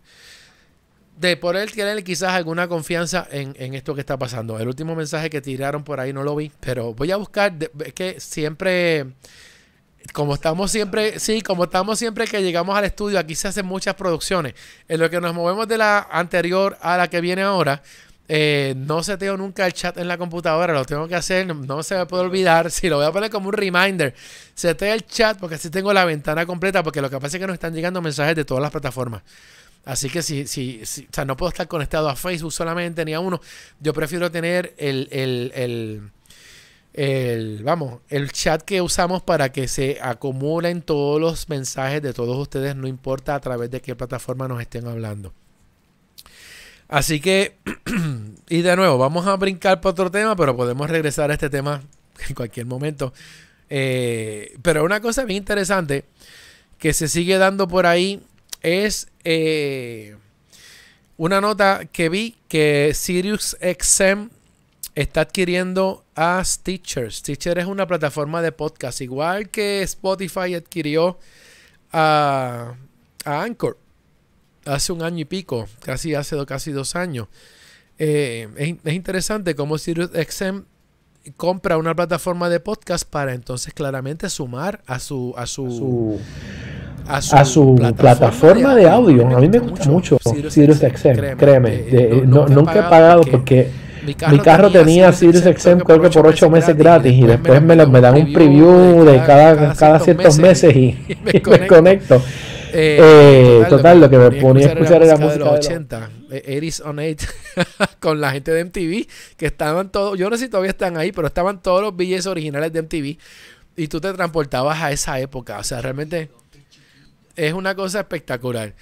Speaker 1: de poder tener quizás alguna confianza en, esto que está pasando. El último mensaje que tiraron por ahí no lo vi, pero voy a buscar, es que siempre como estamos siempre, sí, como estamos siempre que llegamos al estudio, aquí se hacen muchas producciones. En lo que nos movemos de la anterior a la que viene ahora, eh, no seteo nunca el chat en la computadora, lo tengo que hacer, no se me puede olvidar. [laughs] Si lo voy a poner como un reminder, se te el chat porque así tengo la ventana completa, porque lo que pasa es que nos están llegando mensajes de todas las plataformas. Así que si, si, si o sea, no puedo estar conectado a Facebook solamente ni a uno, yo prefiero tener el, el el, vamos, el chat que usamos para que se acumulen todos los mensajes de todos ustedes, no importa a través de qué plataforma nos estén hablando. Así que, [clears throat] y de nuevo, vamos a brincar para otro tema, pero podemos regresar a este tema [laughs] en cualquier momento. Eh, pero una cosa bien interesante que se sigue dando por ahí es eh, una nota que vi que Sirius XM está adquiriendo a Stitcher. Stitcher es una plataforma de podcast, igual que Spotify adquirió a, Anchor hace un año y pico, casi hace casi dos años. Eh, es, interesante cómo SiriusXM compra una plataforma de podcast para entonces claramente sumar a su a su a su, plataforma, de audio. A mí me gusta mucho, SiriusXM, créeme. Eh, eh, nunca he pagado, porque mi carro, tenía, Sirius creo por 8 meses gratis y después me, dan un preview de cada, ciertos meses y, [laughs] [laughs] me conecto. Eh, eh, total, lo que me ponía a escuchar era música de los 80, Eris eh, on 8, [laughs] con la gente de MTV, que estaban todos, yo no sé si todavía están ahí, pero estaban todos los billetes originales de MTV y tú te transportabas a esa época, o sea, realmente es una cosa espectacular.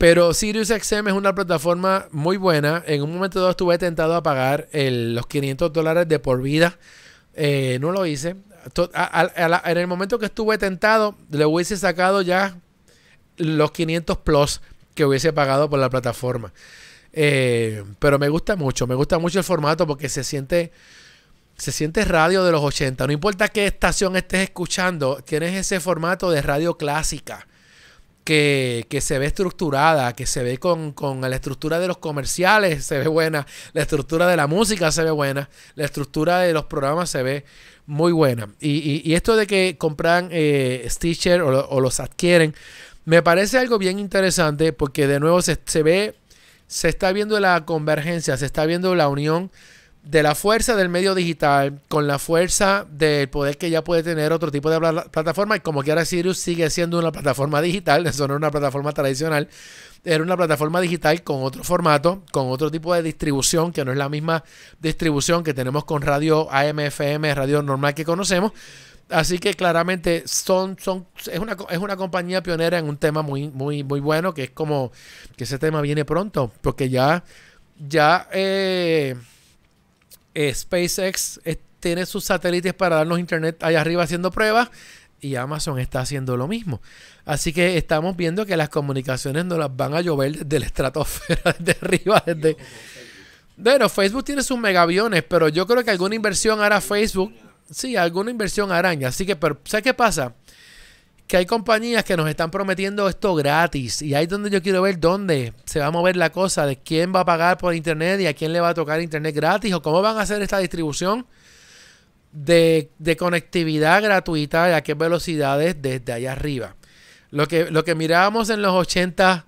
Speaker 1: Pero SiriusXM es una plataforma muy buena. En un momento dado estuve tentado a pagar los 500 dólares de por vida. Eh, no lo hice. en el momento que estuve tentado, le hubiese sacado ya los 500 plus que hubiese pagado por la plataforma. Eh, pero me gusta mucho, me gusta mucho el formato porque se siente, se siente radio de los 80. No importa qué estación estés escuchando, tienes ese formato de radio clásica que, se ve estructurada, que se ve con, la estructura de los comerciales, se ve buena, la estructura de la música se ve buena, la estructura de los programas se ve muy buena. Y, esto de que compran eh, Stitcher o, los adquieren, me parece algo bien interesante porque de nuevo se, se ve, se está viendo la convergencia, se está viendo la unión de la fuerza del medio digital con la fuerza del poder que ya puede tener otro tipo de plataforma. Y como ahora Sirius sigue siendo una plataforma digital, [laughs] eso no es una plataforma tradicional, era una plataforma digital con otro formato, con otro tipo de distribución, que no es la misma distribución que tenemos con radio AMFM, radio normal que conocemos. Así que claramente son, son, es, una, es una compañía pionera en un tema muy, muy, muy bueno, que es como que ese tema viene pronto, porque ya, ya, eh, eh, SpaceX eh, tiene sus satélites para darnos internet allá arriba haciendo pruebas y Amazon está haciendo lo mismo. Así que estamos viendo que las comunicaciones nos las van a llover desde la estratosfera, [laughs] de arriba, desde... Bueno, Facebook tiene sus megaviones, pero yo creo que alguna inversión hará Facebook. Sí, alguna inversión hará, Así que, pero, ¿sabes qué pasa? que hay compañías que nos están prometiendo esto gratis. Y ahí es donde yo quiero ver dónde se va a mover la cosa de quién va a pagar por internet y a quién le va a tocar internet gratis o cómo van a hacer esta distribución de, conectividad gratuita y a qué velocidades desde allá arriba. Lo que, lo que mirábamos en los 80,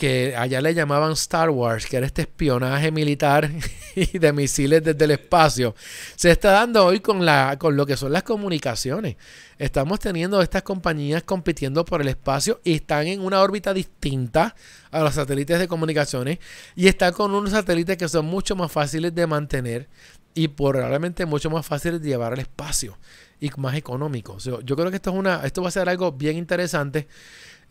Speaker 1: que allá le llamaban Star Wars, que era este espionaje militar [laughs] y de misiles desde el espacio, se está dando hoy con, la, con lo que son las comunicaciones. Estamos teniendo estas compañías compitiendo por el espacio y están en una órbita distinta a los satélites de comunicaciones y están con unos satélites que son mucho más fáciles de mantener y probablemente mucho más fáciles de llevar al espacio y más económicos yo creo que esto, es una, esto va a ser algo bien interesante.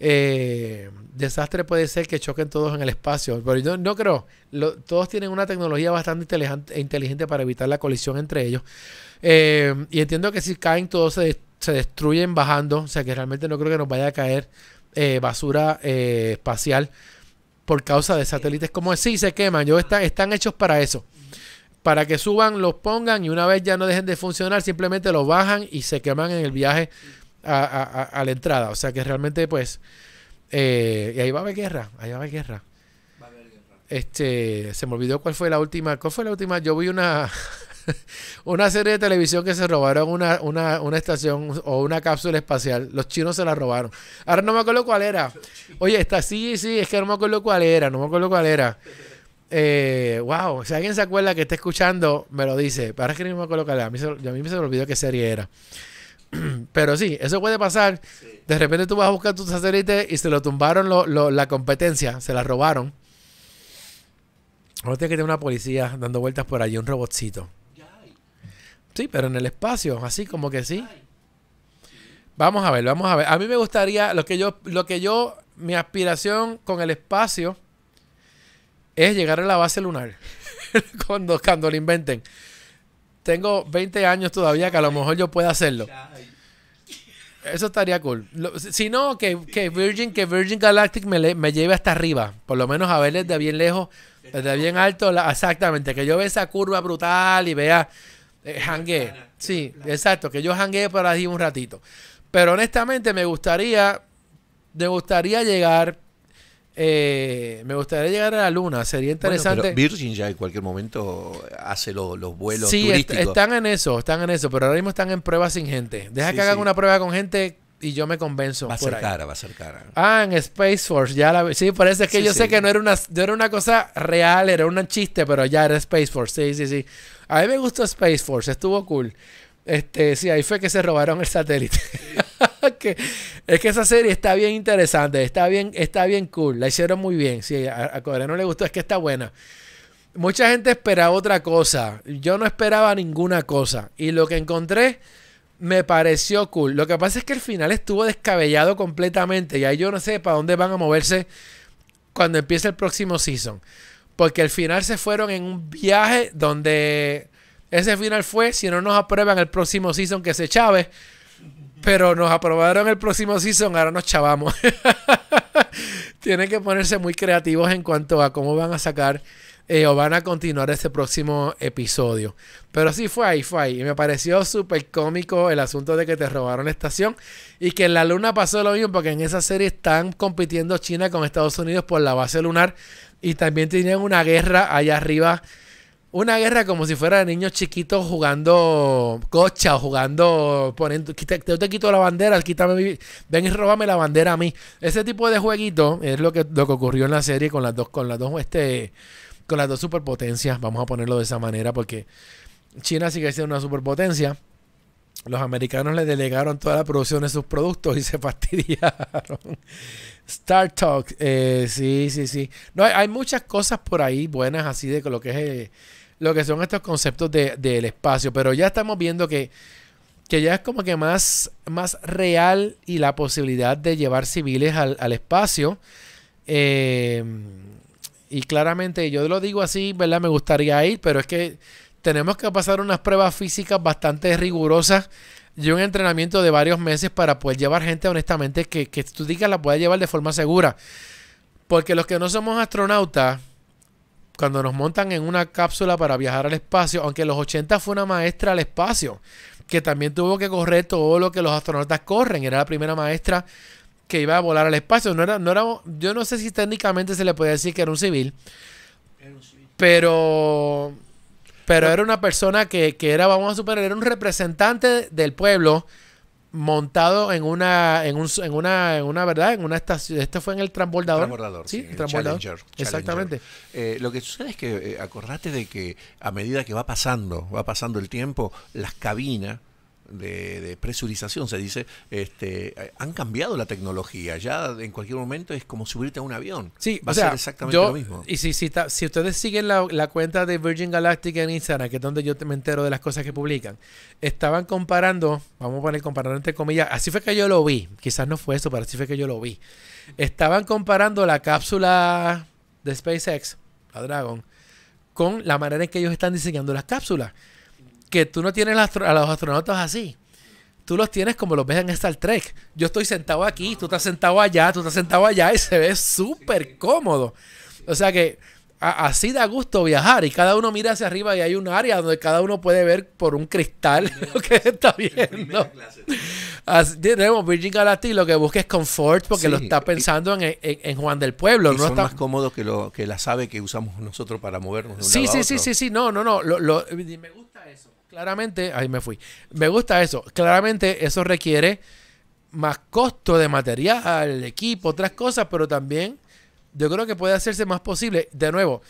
Speaker 1: Eh, desastre puede ser que choquen todos en el espacio, pero yo no creo. todos tienen una tecnología bastante e inteligente, para evitar la colisión entre ellos. Eh, y entiendo que si caen todos se, destruyen bajando, o sea que realmente no creo que nos vaya a caer eh, basura espacial por causa de satélites como si se queman, yo están hechos para eso. Para que suban, los pongan y una vez ya no dejen de funcionar, simplemente los bajan y se queman en el viaje a, la entrada. O sea que realmente, pues. Eh, y ahí va a haber guerra. Ahí va a haber guerra. Este, se me olvidó cuál fue la última. ¿Cuál fue la última? Yo vi una. [laughs] una serie de televisión que se robaron una, una, una, estación o una cápsula espacial. Los chinos se la robaron. Ahora no me acuerdo cuál era. Oye, está sí, sí, es que no me acuerdo cuál era, no me acuerdo cuál era. Eh, wow, si alguien se acuerda que está escuchando, me lo dice. para que no me acuerdo cuál era. A mí, se, a mí se me olvidó qué serie era. [clears throat] Pero sí, eso puede pasar. De repente tú vas a buscar tu satélite y se lo tumbaron lo, la competencia, se la robaron. Ahora tiene que tener una policía dando vueltas por allí, un robotcito. Sí, pero en el espacio, así como que sí. Vamos a ver, vamos a ver. A mí me gustaría, lo que yo, lo que yo, mi aspiración con el espacio es llegar a la base lunar. [laughs] cuando, cuando lo inventen. Tengo 20 años todavía que a lo mejor yo pueda hacerlo. Eso estaría cool. si no, que, Virgin, que Virgin Galactic me, me lleve hasta arriba. Por lo menos a ver desde bien lejos, desde bien alto. exactamente. Que yo vea esa curva brutal y vea. Eh, hangue. Sí, exacto. Que yo hangue para allí un ratito. Pero honestamente me gustaría. Me gustaría llegar eh, me gustaría llegar a la luna, sería interesante.
Speaker 2: Virgin ya en cualquier momento hace los vuelos turísticos. están
Speaker 1: en eso, están en eso, pero ahora mismo están en pruebas sin gente. Deja que hagan una prueba con gente y yo me convenzo. Va a ser cara, va a ser cara. Ah, en Space Force, ya la Sí, parece que yo sé que no era una, no era una cosa real, era un chiste, pero ya era Space Force. Sí, sí, sí. A mí me gustó Space Force, estuvo cool. Este, sí, ahí fue que se robaron el satélite. [laughs] [laughs] es que esa serie está bien interesante, está bien, está bien cool, la hicieron muy bien. Si a, a no le gustó, es que está buena. Mucha gente esperaba otra cosa. Yo no esperaba ninguna cosa. Y lo que encontré me pareció cool. Lo que pasa es que el final estuvo descabellado completamente. Y ahí yo no sé para dónde van a moverse cuando empiece el próximo season. Porque al final se fueron en un viaje donde ese final fue, si no nos aprueban el próximo season que se Chávez, pero nos aprobaron el próximo season, ahora nos chavamos. [laughs] Tienen que ponerse muy creativos en cuanto a cómo van a sacar eh, o van a continuar este próximo episodio. Pero sí fue ahí, fue ahí. Y me pareció súper cómico el asunto de que te robaron la estación y que en la luna pasó lo mismo, porque en esa serie están compitiendo China con Estados Unidos por la base lunar y también tenían una guerra allá arriba una guerra como si fuera de niños chiquitos jugando cocha o jugando. Poniendo, te quito la bandera, quítame ven y róbame la bandera a mí. Ese tipo de jueguito es lo que, lo ocurrió en la serie con las dos, con las dos, este, con las dos superpotencias. Vamos a ponerlo de esa manera porque China sigue siendo una superpotencia. Los americanos le delegaron toda la producción de sus productos y se [laughs] fastidiaron. Star Talk, eh, sí, sí, sí. No, hay, muchas cosas por ahí buenas así de lo que es. Eh, lo que son estos conceptos de, del espacio. Pero ya estamos viendo que, que ya es como que más, más real y la posibilidad de llevar civiles al, espacio. Eh, y claramente yo lo digo así, ¿verdad? Me gustaría ir, pero es que tenemos que pasar unas pruebas físicas bastante rigurosas y un entrenamiento de varios meses para poder llevar gente, honestamente, que, que tú digas la pueda llevar de forma segura. Porque los que no somos astronautas, cuando nos montan en una cápsula para viajar al espacio, aunque en los 80 fue una maestra al espacio, que también tuvo que correr todo lo que los astronautas corren, era la primera maestra que iba a volar al espacio, no era, no era, yo no sé si técnicamente se le puede decir que era un civil, pero, pero era una persona que, que era, vamos a suponer, era un representante del pueblo, montado en una en, un, en una en una verdad en una estación este fue en el transbordador, sí, exactamente
Speaker 2: eh, lo que sucede es que eh, acordate de que a medida que va pasando va pasando el tiempo las cabinas de, presurización, se dice, este, eh, han cambiado la tecnología. Ya en cualquier momento es como subirte a un avión. Sí, va a ser exactamente lo mismo.
Speaker 1: Y si, si, si ustedes siguen la, la, cuenta de Virgin Galactic en Instagram, que es donde yo me entero de las cosas que publican, estaban comparando, vamos a poner comparando entre comillas, así fue que yo lo vi. Quizás no fue eso, pero así fue que yo lo vi. Estaban comparando la cápsula de SpaceX, la Dragon, con la manera en que ellos están diseñando las cápsulas que tú no tienes a los astronautas así. Tú los tienes como los ves en Star Trek. Yo estoy sentado aquí, tú estás sentado allá, tú estás sentado allá y se ve súper cómodo. O sea que así da gusto viajar y cada uno mira hacia arriba y hay un área donde cada uno puede ver por un cristal [laughs] lo que está viendo. tenemos Virgin Galactic lo que busca es confort porque lo está pensando en, Juan del Pueblo. no más
Speaker 2: cómodo que, lo, que la
Speaker 1: aves que usamos nosotros para movernos de un sí, sí, Sí, sí, sí, no, no, no. me gusta eso. Claramente, ahí me fui. Me gusta eso. Claramente eso requiere más costo de material, equipo, otras cosas, pero también yo creo que puede hacerse más posible. De nuevo,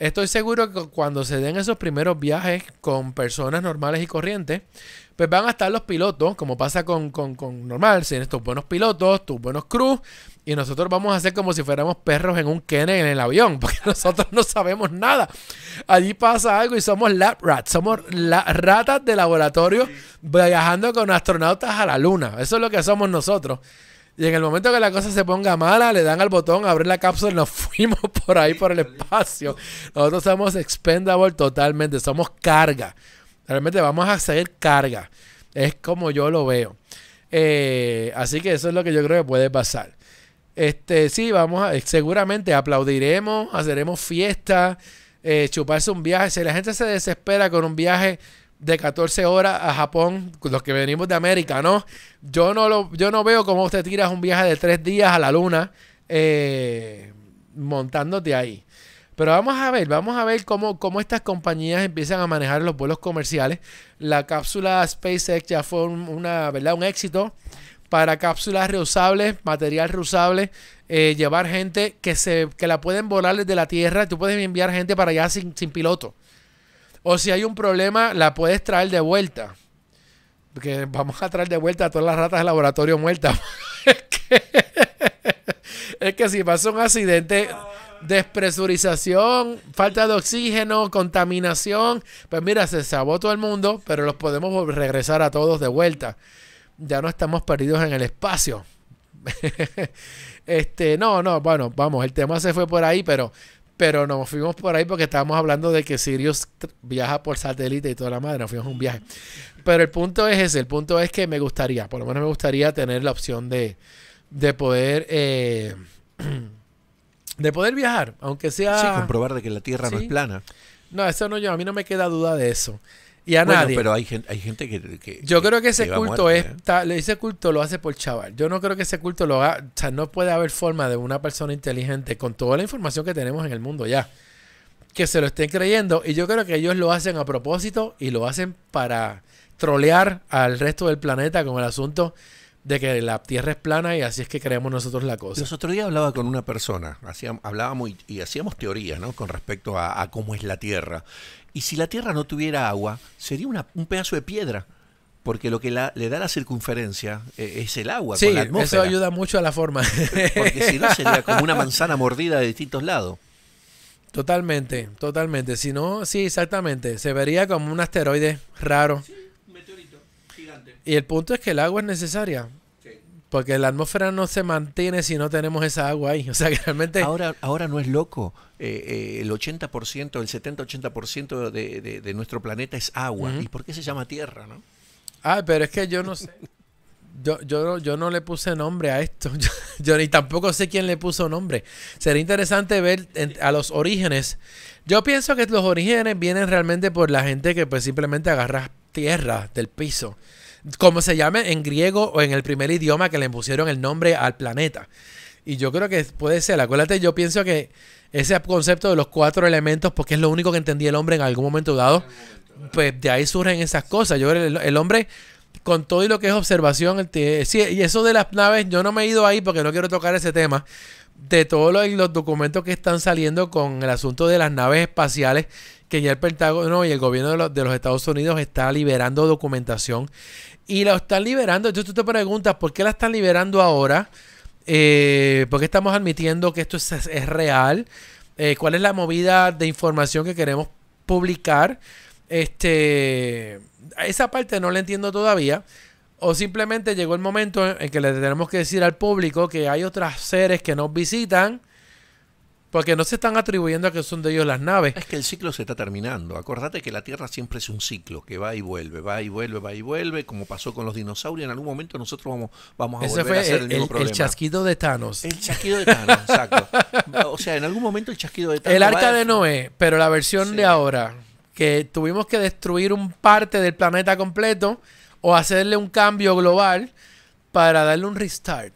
Speaker 1: estoy seguro que cuando se den esos primeros viajes con personas normales y corrientes, pues van a estar los pilotos, como pasa con, normal, si tienes tus buenos pilotos, tus buenos crews, y nosotros vamos a hacer como si fuéramos perros en un kennel en el avión, [laughs] porque nosotros no sabemos nada. Allí pasa algo y somos lab rats, somos ratas de laboratorio viajando con astronautas a la luna. Eso es lo que somos nosotros. Y en el momento que la cosa se ponga mala, le dan al botón, abren la cápsula y nos [laughs] fuimos por ahí, por el espacio. Nosotros somos expendable totalmente, somos carga. Realmente vamos a hacer carga. Es como yo lo veo. Eh, así que eso es lo que yo creo que puede pasar. Este, sí, vamos a, seguramente aplaudiremos, haceremos fiesta, eh, chuparse un viaje. Si la gente se desespera con un viaje de 14 horas a Japón, los que venimos de América, ¿no? Yo no, lo, yo no veo cómo usted tiras un viaje de tres días a la luna eh, montándote ahí. Pero vamos a ver, vamos a ver cómo, cómo estas compañías empiezan a manejar los vuelos comerciales. La cápsula SpaceX ya fue un, una, ¿verdad? un éxito para cápsulas reusables, material reusable, eh, llevar gente que, se, la pueden volar desde la Tierra. Tú puedes enviar gente para allá sin, piloto. O si hay un problema, la puedes traer de vuelta. Porque vamos a traer de vuelta a todas las ratas de laboratorio muertas. [laughs] es, que, es que si pasa un accidente despresurización, falta de oxígeno, contaminación. Pues mira, se salvó todo el mundo, pero los podemos regresar a todos de vuelta. Ya no estamos perdidos en el espacio. [laughs] este, no, no, bueno, vamos, el tema se fue por ahí, pero, pero nos fuimos por ahí porque estábamos hablando de que Sirius viaja por satélite y toda la madre, nos fuimos un viaje. Pero el punto es ese, el punto es que me gustaría, por lo menos me gustaría tener la opción de, de poder... Eh, [clears throat] de poder viajar, aunque sea... Sí, comprobar de que la Tierra no es plana. No, eso no yo, a mí no me queda duda de eso. Y a nadie. Pero
Speaker 2: hay, gente, hay gente que, Yo creo que ese culto es,
Speaker 1: ese ¿eh? culto lo hace por chaval. Yo no creo que ese culto lo haga. O sea, no puede haber forma de una persona inteligente con toda la información que tenemos en el mundo ya. Que se lo estén creyendo. Y yo creo que ellos lo hacen a propósito y lo hacen para trolear al resto del planeta con el asunto de que la Tierra es plana y así es que creemos nosotros la cosa. Nosotros otro hablaba con una persona, hacíamos,
Speaker 2: hablábamos y, hacíamos teorías ¿no? con respecto a, cómo es la Tierra. Y si la Tierra no tuviera agua, sería un pedazo de piedra porque lo que le da la circunferencia
Speaker 1: eh, es el agua. Sí, con la atmósfera. eso ayuda mucho a la forma. [laughs] Porque si no sería como una manzana mordida de distintos lados. Totalmente, totalmente. Si no, sí, exactamente. Se vería como un asteroide raro. Y el punto es que el agua es necesaria. Porque la atmósfera no se mantiene si no tenemos esa agua ahí. [laughs] O sea, realmente... Ahora, ahora no es loco.
Speaker 2: Eh, eh, el 80%, el 70-80% de, de, de, nuestro
Speaker 1: planeta es agua. ¿Y por qué se llama Tierra, no? Ah, pero es que yo no sé. Yo, yo, yo, no le puse nombre a esto. [laughs] Yo, ni tampoco sé quién le puso nombre. Sería interesante ver a los orígenes. Yo pienso que los orígenes vienen realmente por la gente que pues simplemente agarra tierra del piso como se llame en griego o en el primer idioma que le pusieron el nombre al planeta. Y yo creo que puede ser, acuérdate, yo pienso que ese concepto de los cuatro elementos, porque es lo único que entendía el hombre en algún momento dado, pues de ahí surgen esas cosas. Yo el, hombre con todo y lo que es observación, y eso de las naves, yo no me he ido ahí porque no quiero tocar ese tema, de todos los documentos que están saliendo con el asunto de las naves espaciales que ya el Pentágono y el gobierno de, los Estados Unidos está liberando documentación y la están liberando. Entonces tú te preguntas, ¿por qué la están liberando ahora? porque eh, ¿Por qué estamos admitiendo que esto es, real? Eh, ¿Cuál es la movida de información que queremos publicar? Este, esa parte no la entiendo todavía. O simplemente llegó el momento en que le tenemos que decir al público que hay otras seres que nos visitan porque no se están atribuyendo a que son de ellos las naves. Es que el ciclo se está terminando. Acordate que la Tierra
Speaker 2: siempre es un ciclo, que va y vuelve, va y vuelve, va y vuelve, como pasó con los dinosaurios. En algún momento nosotros vamos,
Speaker 1: vamos a volver a hacer el, mismo problema. El chasquido de Thanos. El chasquido de Thanos, exacto. [laughs] O
Speaker 2: sea, en algún momento el chasquido de Thanos. El arca de
Speaker 1: Noé, pero la versión de ahora, que tuvimos que destruir un parte del planeta completo o hacerle un cambio global para darle un restart.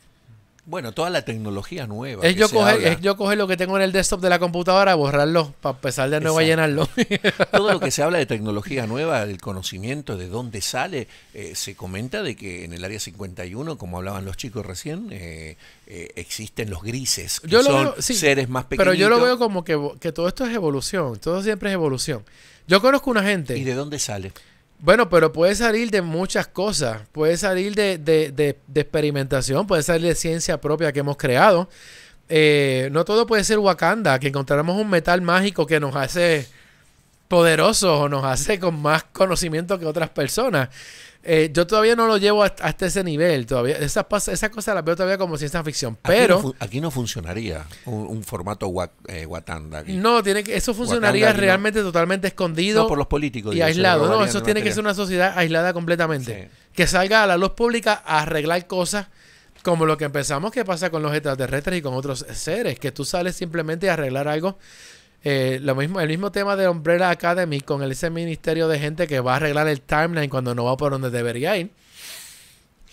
Speaker 2: Bueno, toda la tecnología nueva. Es, yo coger,
Speaker 1: lo que tengo en el desktop de la computadora, borrarlo para empezar de nuevo a llenarlo.
Speaker 2: [laughs] Todo lo que se habla de tecnología nueva, el conocimiento de dónde sale, eh, se comenta de que en el área 51, como hablaban los chicos recién, eh, eh, existen los grises, son seres más pequeños. Pero yo lo veo
Speaker 1: como que, que todo esto es evolución, todo siempre es evolución. Yo conozco una gente. ¿Y de dónde sale? Bueno, pero puede salir de muchas cosas. Puede salir de, de, de, experimentación, puede salir de ciencia propia que hemos creado. Eh, no todo puede ser Wakanda, que encontramos un metal mágico que nos hace poderosos o nos hace con más conocimiento que otras personas. Eh, yo todavía no lo llevo hasta, ese nivel. Todavía esas, esas cosas las veo todavía como ciencia ficción. Pero
Speaker 2: aquí no, funcionaría un, formato eh, No, tiene eso funcionaría realmente totalmente escondido. por los políticos. Y aislado. No, eso tiene que ser
Speaker 1: una sociedad aislada completamente. Que salga a la luz pública a arreglar cosas como lo que empezamos que pasa con los extraterrestres y con otros seres. Que tú sales simplemente a arreglar algo eh, lo mismo, el mismo tema de Umbrella Academy con ese ministerio de gente que va a arreglar el timeline cuando no va por donde debería ir.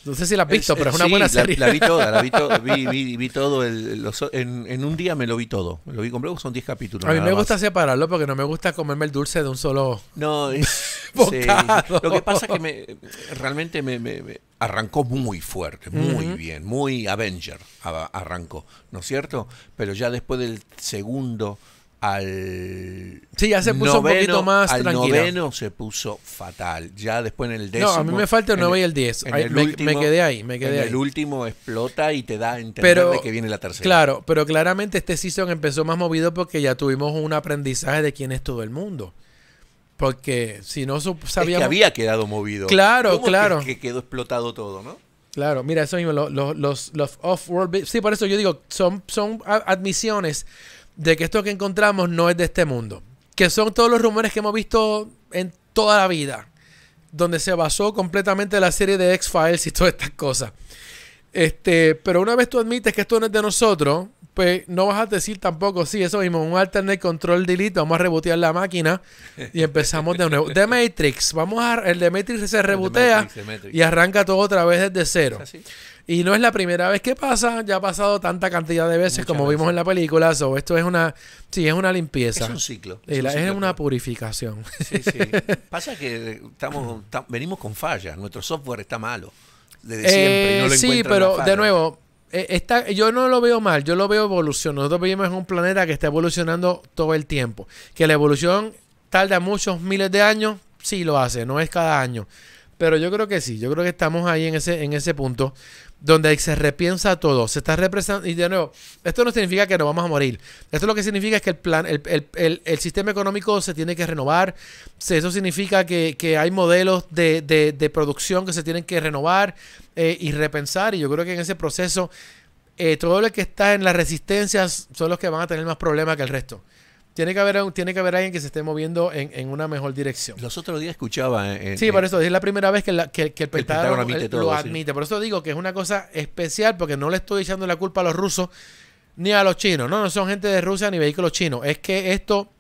Speaker 1: No sé si la has visto, pero es una buena serie. La, vi toda, la vi, [laughs]
Speaker 2: vi, vi, todo. en, un día me lo vi todo. Lo vi completo, son 10 capítulos. A mí me gusta
Speaker 1: separarlo porque no me gusta comerme el dulce de un solo. No, [laughs] Lo que pasa es que
Speaker 2: realmente me, arrancó muy fuerte, muy bien, muy Avenger arrancó, ¿no es cierto? Pero ya después del segundo al. Sí, ya se puso un poquito más al noveno se puso fatal. Ya después en el décimo. No, a mí me falta el 9 y el 10. me, me, quedé ahí. Me quedé ahí. El último explota y te da a entender de que viene la tercera. Claro,
Speaker 1: pero claramente este season empezó más movido porque ya tuvimos un aprendizaje de quién es todo el mundo. Porque si no sabíamos. Es que había
Speaker 2: quedado movido. Claro, claro. Que, quedó explotado todo, ¿no?
Speaker 1: Claro, mira, eso mismo, los, los, los off-world... Sí, por eso yo digo, son, son admisiones de que esto que encontramos no es de este mundo. Que son todos los rumores que hemos visto en toda la vida. Donde se basó completamente la serie de X-Files y [laughs] todas estas cosas. Este, pero una vez tú admites que esto no es de nosotros, pues no vas a decir tampoco, sí, eso mismo, un alternate control delete, vamos a rebotear la máquina y empezamos de nuevo. The Matrix, vamos a, el de Matrix se rebotea y arranca todo otra vez desde cero. Y no es la primera vez que pasa, ya ha pasado tanta cantidad de veces como vimos en la película. So, esto es una, sí, es una limpieza. Es un ciclo. Es, una purificación. [laughs]
Speaker 2: pasa que eh, estamos, venimos con fallas, nuestro software está malo. Desde eh, siempre, sí, pero de
Speaker 1: nuevo, eh, Está, yo no lo veo mal, yo lo veo evolución. Nosotros vivimos en un planeta que está evolucionando todo el tiempo. Que la evolución tarda muchos miles de años, sí lo hace, no es cada año. Pero yo creo que sí, yo creo que estamos ahí en ese, en ese punto donde se repiensa todo, se está representando, y de nuevo, esto no significa que nos vamos a morir, esto lo que significa es que el, plan, el, sistema económico se tiene que renovar, eso significa que, hay modelos de, producción que se tienen que renovar eh, y repensar, y yo creo que en ese proceso, eh, todo lo que está en las resistencias son los que van a tener más problemas que el resto tiene que haber, tiene que alguien que se esté moviendo en, en una mejor dirección. Los otros días
Speaker 2: escuchaba. sí, por eso
Speaker 1: es la primera vez que, el Pentágono, eh, lo admite. Por eso digo que es una cosa especial porque no le estoy echando la culpa a los rusos ni a los chinos. No, no son gente de Rusia ni vehículos chinos. Es que esto,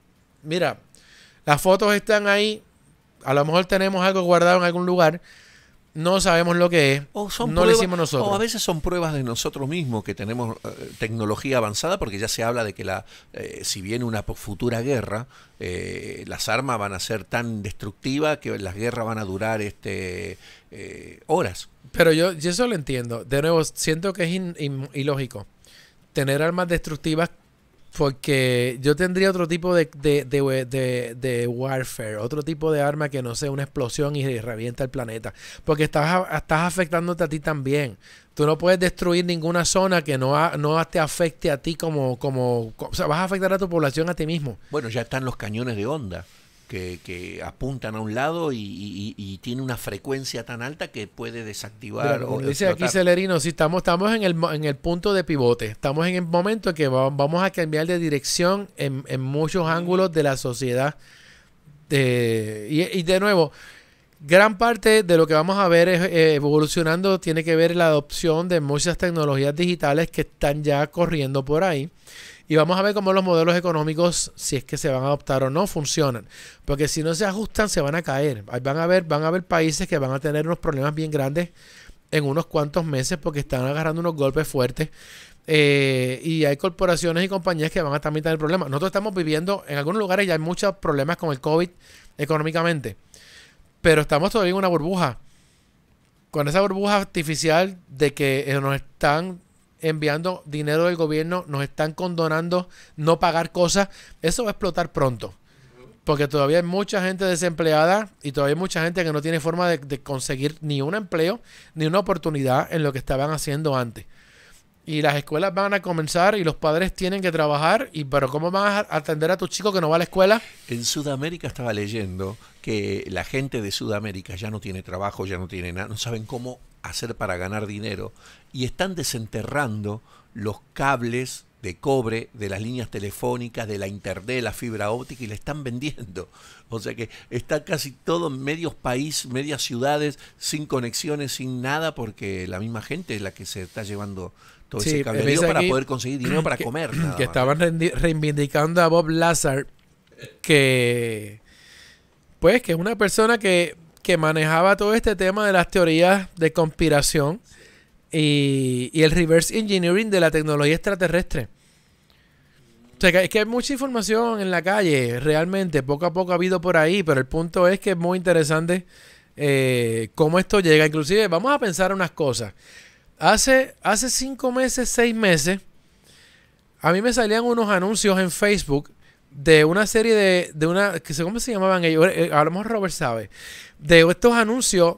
Speaker 1: mira, las fotos están ahí. A lo mejor tenemos algo guardado en algún lugar no sabemos lo que es, o no pruebas, lo hicimos nosotros. O
Speaker 2: a veces son pruebas de nosotros mismos que tenemos eh, tecnología avanzada, porque ya se habla de que la, eh, si viene una futura guerra, eh, las armas van a ser tan destructivas que las guerras van a durar este horas.
Speaker 1: Pero yo, yo eso lo entiendo. De nuevo, siento que es ilógico tener armas destructivas porque yo tendría otro tipo de, warfare, otro tipo de arma que no sea una explosión y revienta el planeta. Porque estás, estás afectándote a ti también. Tú no puedes destruir ninguna zona que no, no te afecte a ti como, como... O sea, vas a afectar a tu población, a ti mismo.
Speaker 2: Bueno, ya están los cañones de onda que, apuntan a un lado y, tiene una frecuencia tan alta que puede desactivar. o dice aquí Celerino,
Speaker 1: si estamos, estamos en, el, en el punto de pivote, estamos en el momento que vamos a cambiar de dirección en, muchos ángulos de la sociedad. y, de nuevo, gran parte de lo que vamos a ver eh, evolucionando tiene que ver la adopción de muchas tecnologías digitales que están ya corriendo por ahí. Y vamos a ver cómo los modelos económicos, si es que se van a adoptar o no, funcionan. Porque si no se ajustan, se van a caer. Van a haber, van a haber países que van a tener unos problemas bien grandes en unos cuantos meses porque están agarrando unos golpes fuertes. Eh, y hay corporaciones y compañías que van a también tener problemas. Nosotros estamos viviendo, en algunos lugares ya hay muchos problemas con el COVID económicamente. Pero estamos todavía en una burbuja. Con esa burbuja artificial de que eh, nos están enviando dinero del gobierno, nos están condonando no pagar cosas. Eso va a explotar pronto. Porque todavía hay mucha gente desempleada y todavía hay mucha gente que no tiene forma de, conseguir ni un empleo ni una oportunidad en lo que estaban haciendo antes. Y las escuelas van a comenzar y los padres tienen que trabajar. Y, pero ¿cómo vas a atender a tu chico que no va a la escuela? En Sudamérica estaba
Speaker 2: leyendo que la gente de Sudamérica ya no tiene trabajo, ya no tiene nada, no saben cómo hacer para ganar dinero y están desenterrando los cables de cobre de las líneas telefónicas, de la internet, la fibra óptica y la están vendiendo. O sea que está casi todo en medios países, medias ciudades, sin conexiones, sin nada, porque la misma gente es la que se está llevando todo ese cable para poder conseguir dinero para comer. [clears throat] que
Speaker 1: estaban reivindicando a Bob Lazar, que pues que es una persona que que manejaba todo este tema de las teorías de conspiración y, el reverse engineering de la tecnología extraterrestre. O sea, es que hay mucha información en la calle, realmente, poco a poco ha habido por ahí, pero el punto es que es muy interesante eh, cómo esto llega. Inclusive, vamos a pensar unas cosas. Hace, hace cinco meses, seis meses, a mí me salían unos anuncios en Facebook de una serie de, de una, ¿cómo se llamaban ellos? Eh, eh, hablamos Robert sabe, de estos anuncios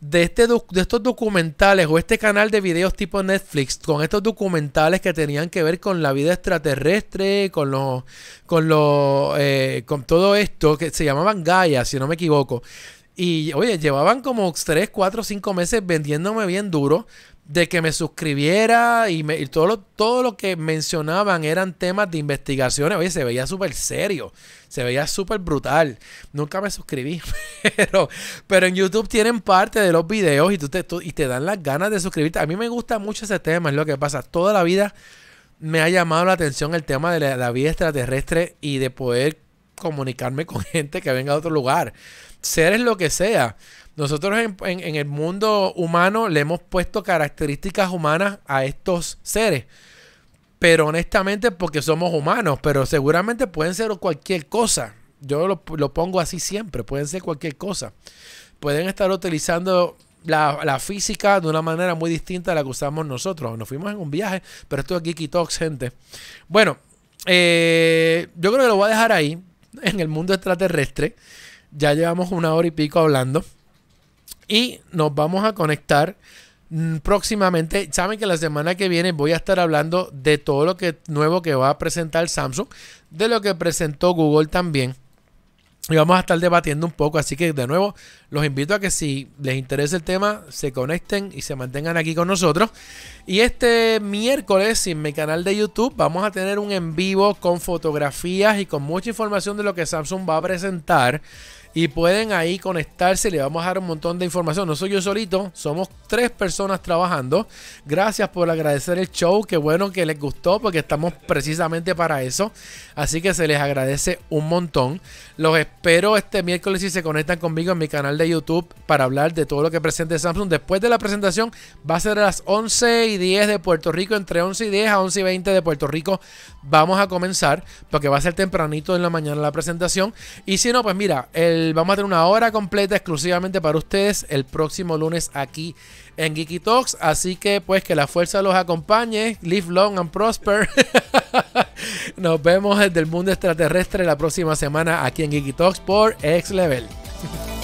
Speaker 1: de, este de estos documentales o este canal de videos tipo Netflix, con estos documentales que tenían que ver con la vida extraterrestre, con los, con los, eh, con todo esto, que se llamaban Gaia, si no me equivoco. Y oye, llevaban como 3, 4, 5 meses vendiéndome bien duro de que me suscribiera y, me, todo, lo, todo lo que mencionaban eran temas de investigaciones. Oye, se veía súper serio, se veía súper brutal. Nunca me suscribí, [laughs] pero, pero en YouTube tienen parte de los videos y, tú te, y te dan las ganas de suscribirte. A mí me gusta mucho ese tema, es lo que pasa. Toda la vida me ha llamado la atención el tema de la, vida extraterrestre y de poder comunicarme con [laughs] gente que venga de otro lugar. Seres lo que sea nosotros en, el mundo humano le hemos puesto características humanas a estos seres. Pero honestamente, porque somos humanos, pero seguramente pueden ser cualquier cosa. Yo lo, pongo así siempre, pueden ser cualquier cosa. Pueden estar utilizando la, física de una manera muy distinta a la que usamos nosotros. Nos fuimos en un viaje, pero esto aquí, Quitox, gente. Bueno, eh, yo creo que lo voy a dejar ahí, en el mundo extraterrestre. Ya llevamos una hora y pico hablando. Y nos vamos a conectar mm, próximamente. Saben que la semana que viene voy a estar hablando de todo lo que nuevo que va a presentar Samsung, de lo que presentó Google también. Y vamos a estar debatiendo un poco, así que de nuevo los invito a que si les interesa el tema, se conecten y se mantengan aquí con nosotros. Y este miércoles en mi canal de YouTube vamos a tener un en vivo con fotografías y con mucha información de lo que Samsung va a presentar y pueden ahí conectarse. Le vamos a dar un montón de información. No soy yo solito, somos tres personas trabajando. Gracias por agradecer el show. Qué bueno que les gustó porque estamos precisamente para eso. Así que se les agradece un montón. Los espero este miércoles si se conectan conmigo en mi canal de YouTube para hablar de todo lo que presente Samsung. Después de la presentación va a ser a las 11 y 10 de Puerto Rico, entre 11 y 10 a 11 y 20 de Puerto Rico. Vamos a comenzar porque va a ser tempranito en la mañana la presentación. Y si no, pues mira, el vamos a tener una hora completa exclusivamente para ustedes el próximo lunes aquí en Geeky Talks. Así que pues que la fuerza los acompañe. Live long and prosper. [laughs] Nos vemos desde el mundo extraterrestre la próxima semana aquí en Geeky Talks por X Level. [laughs]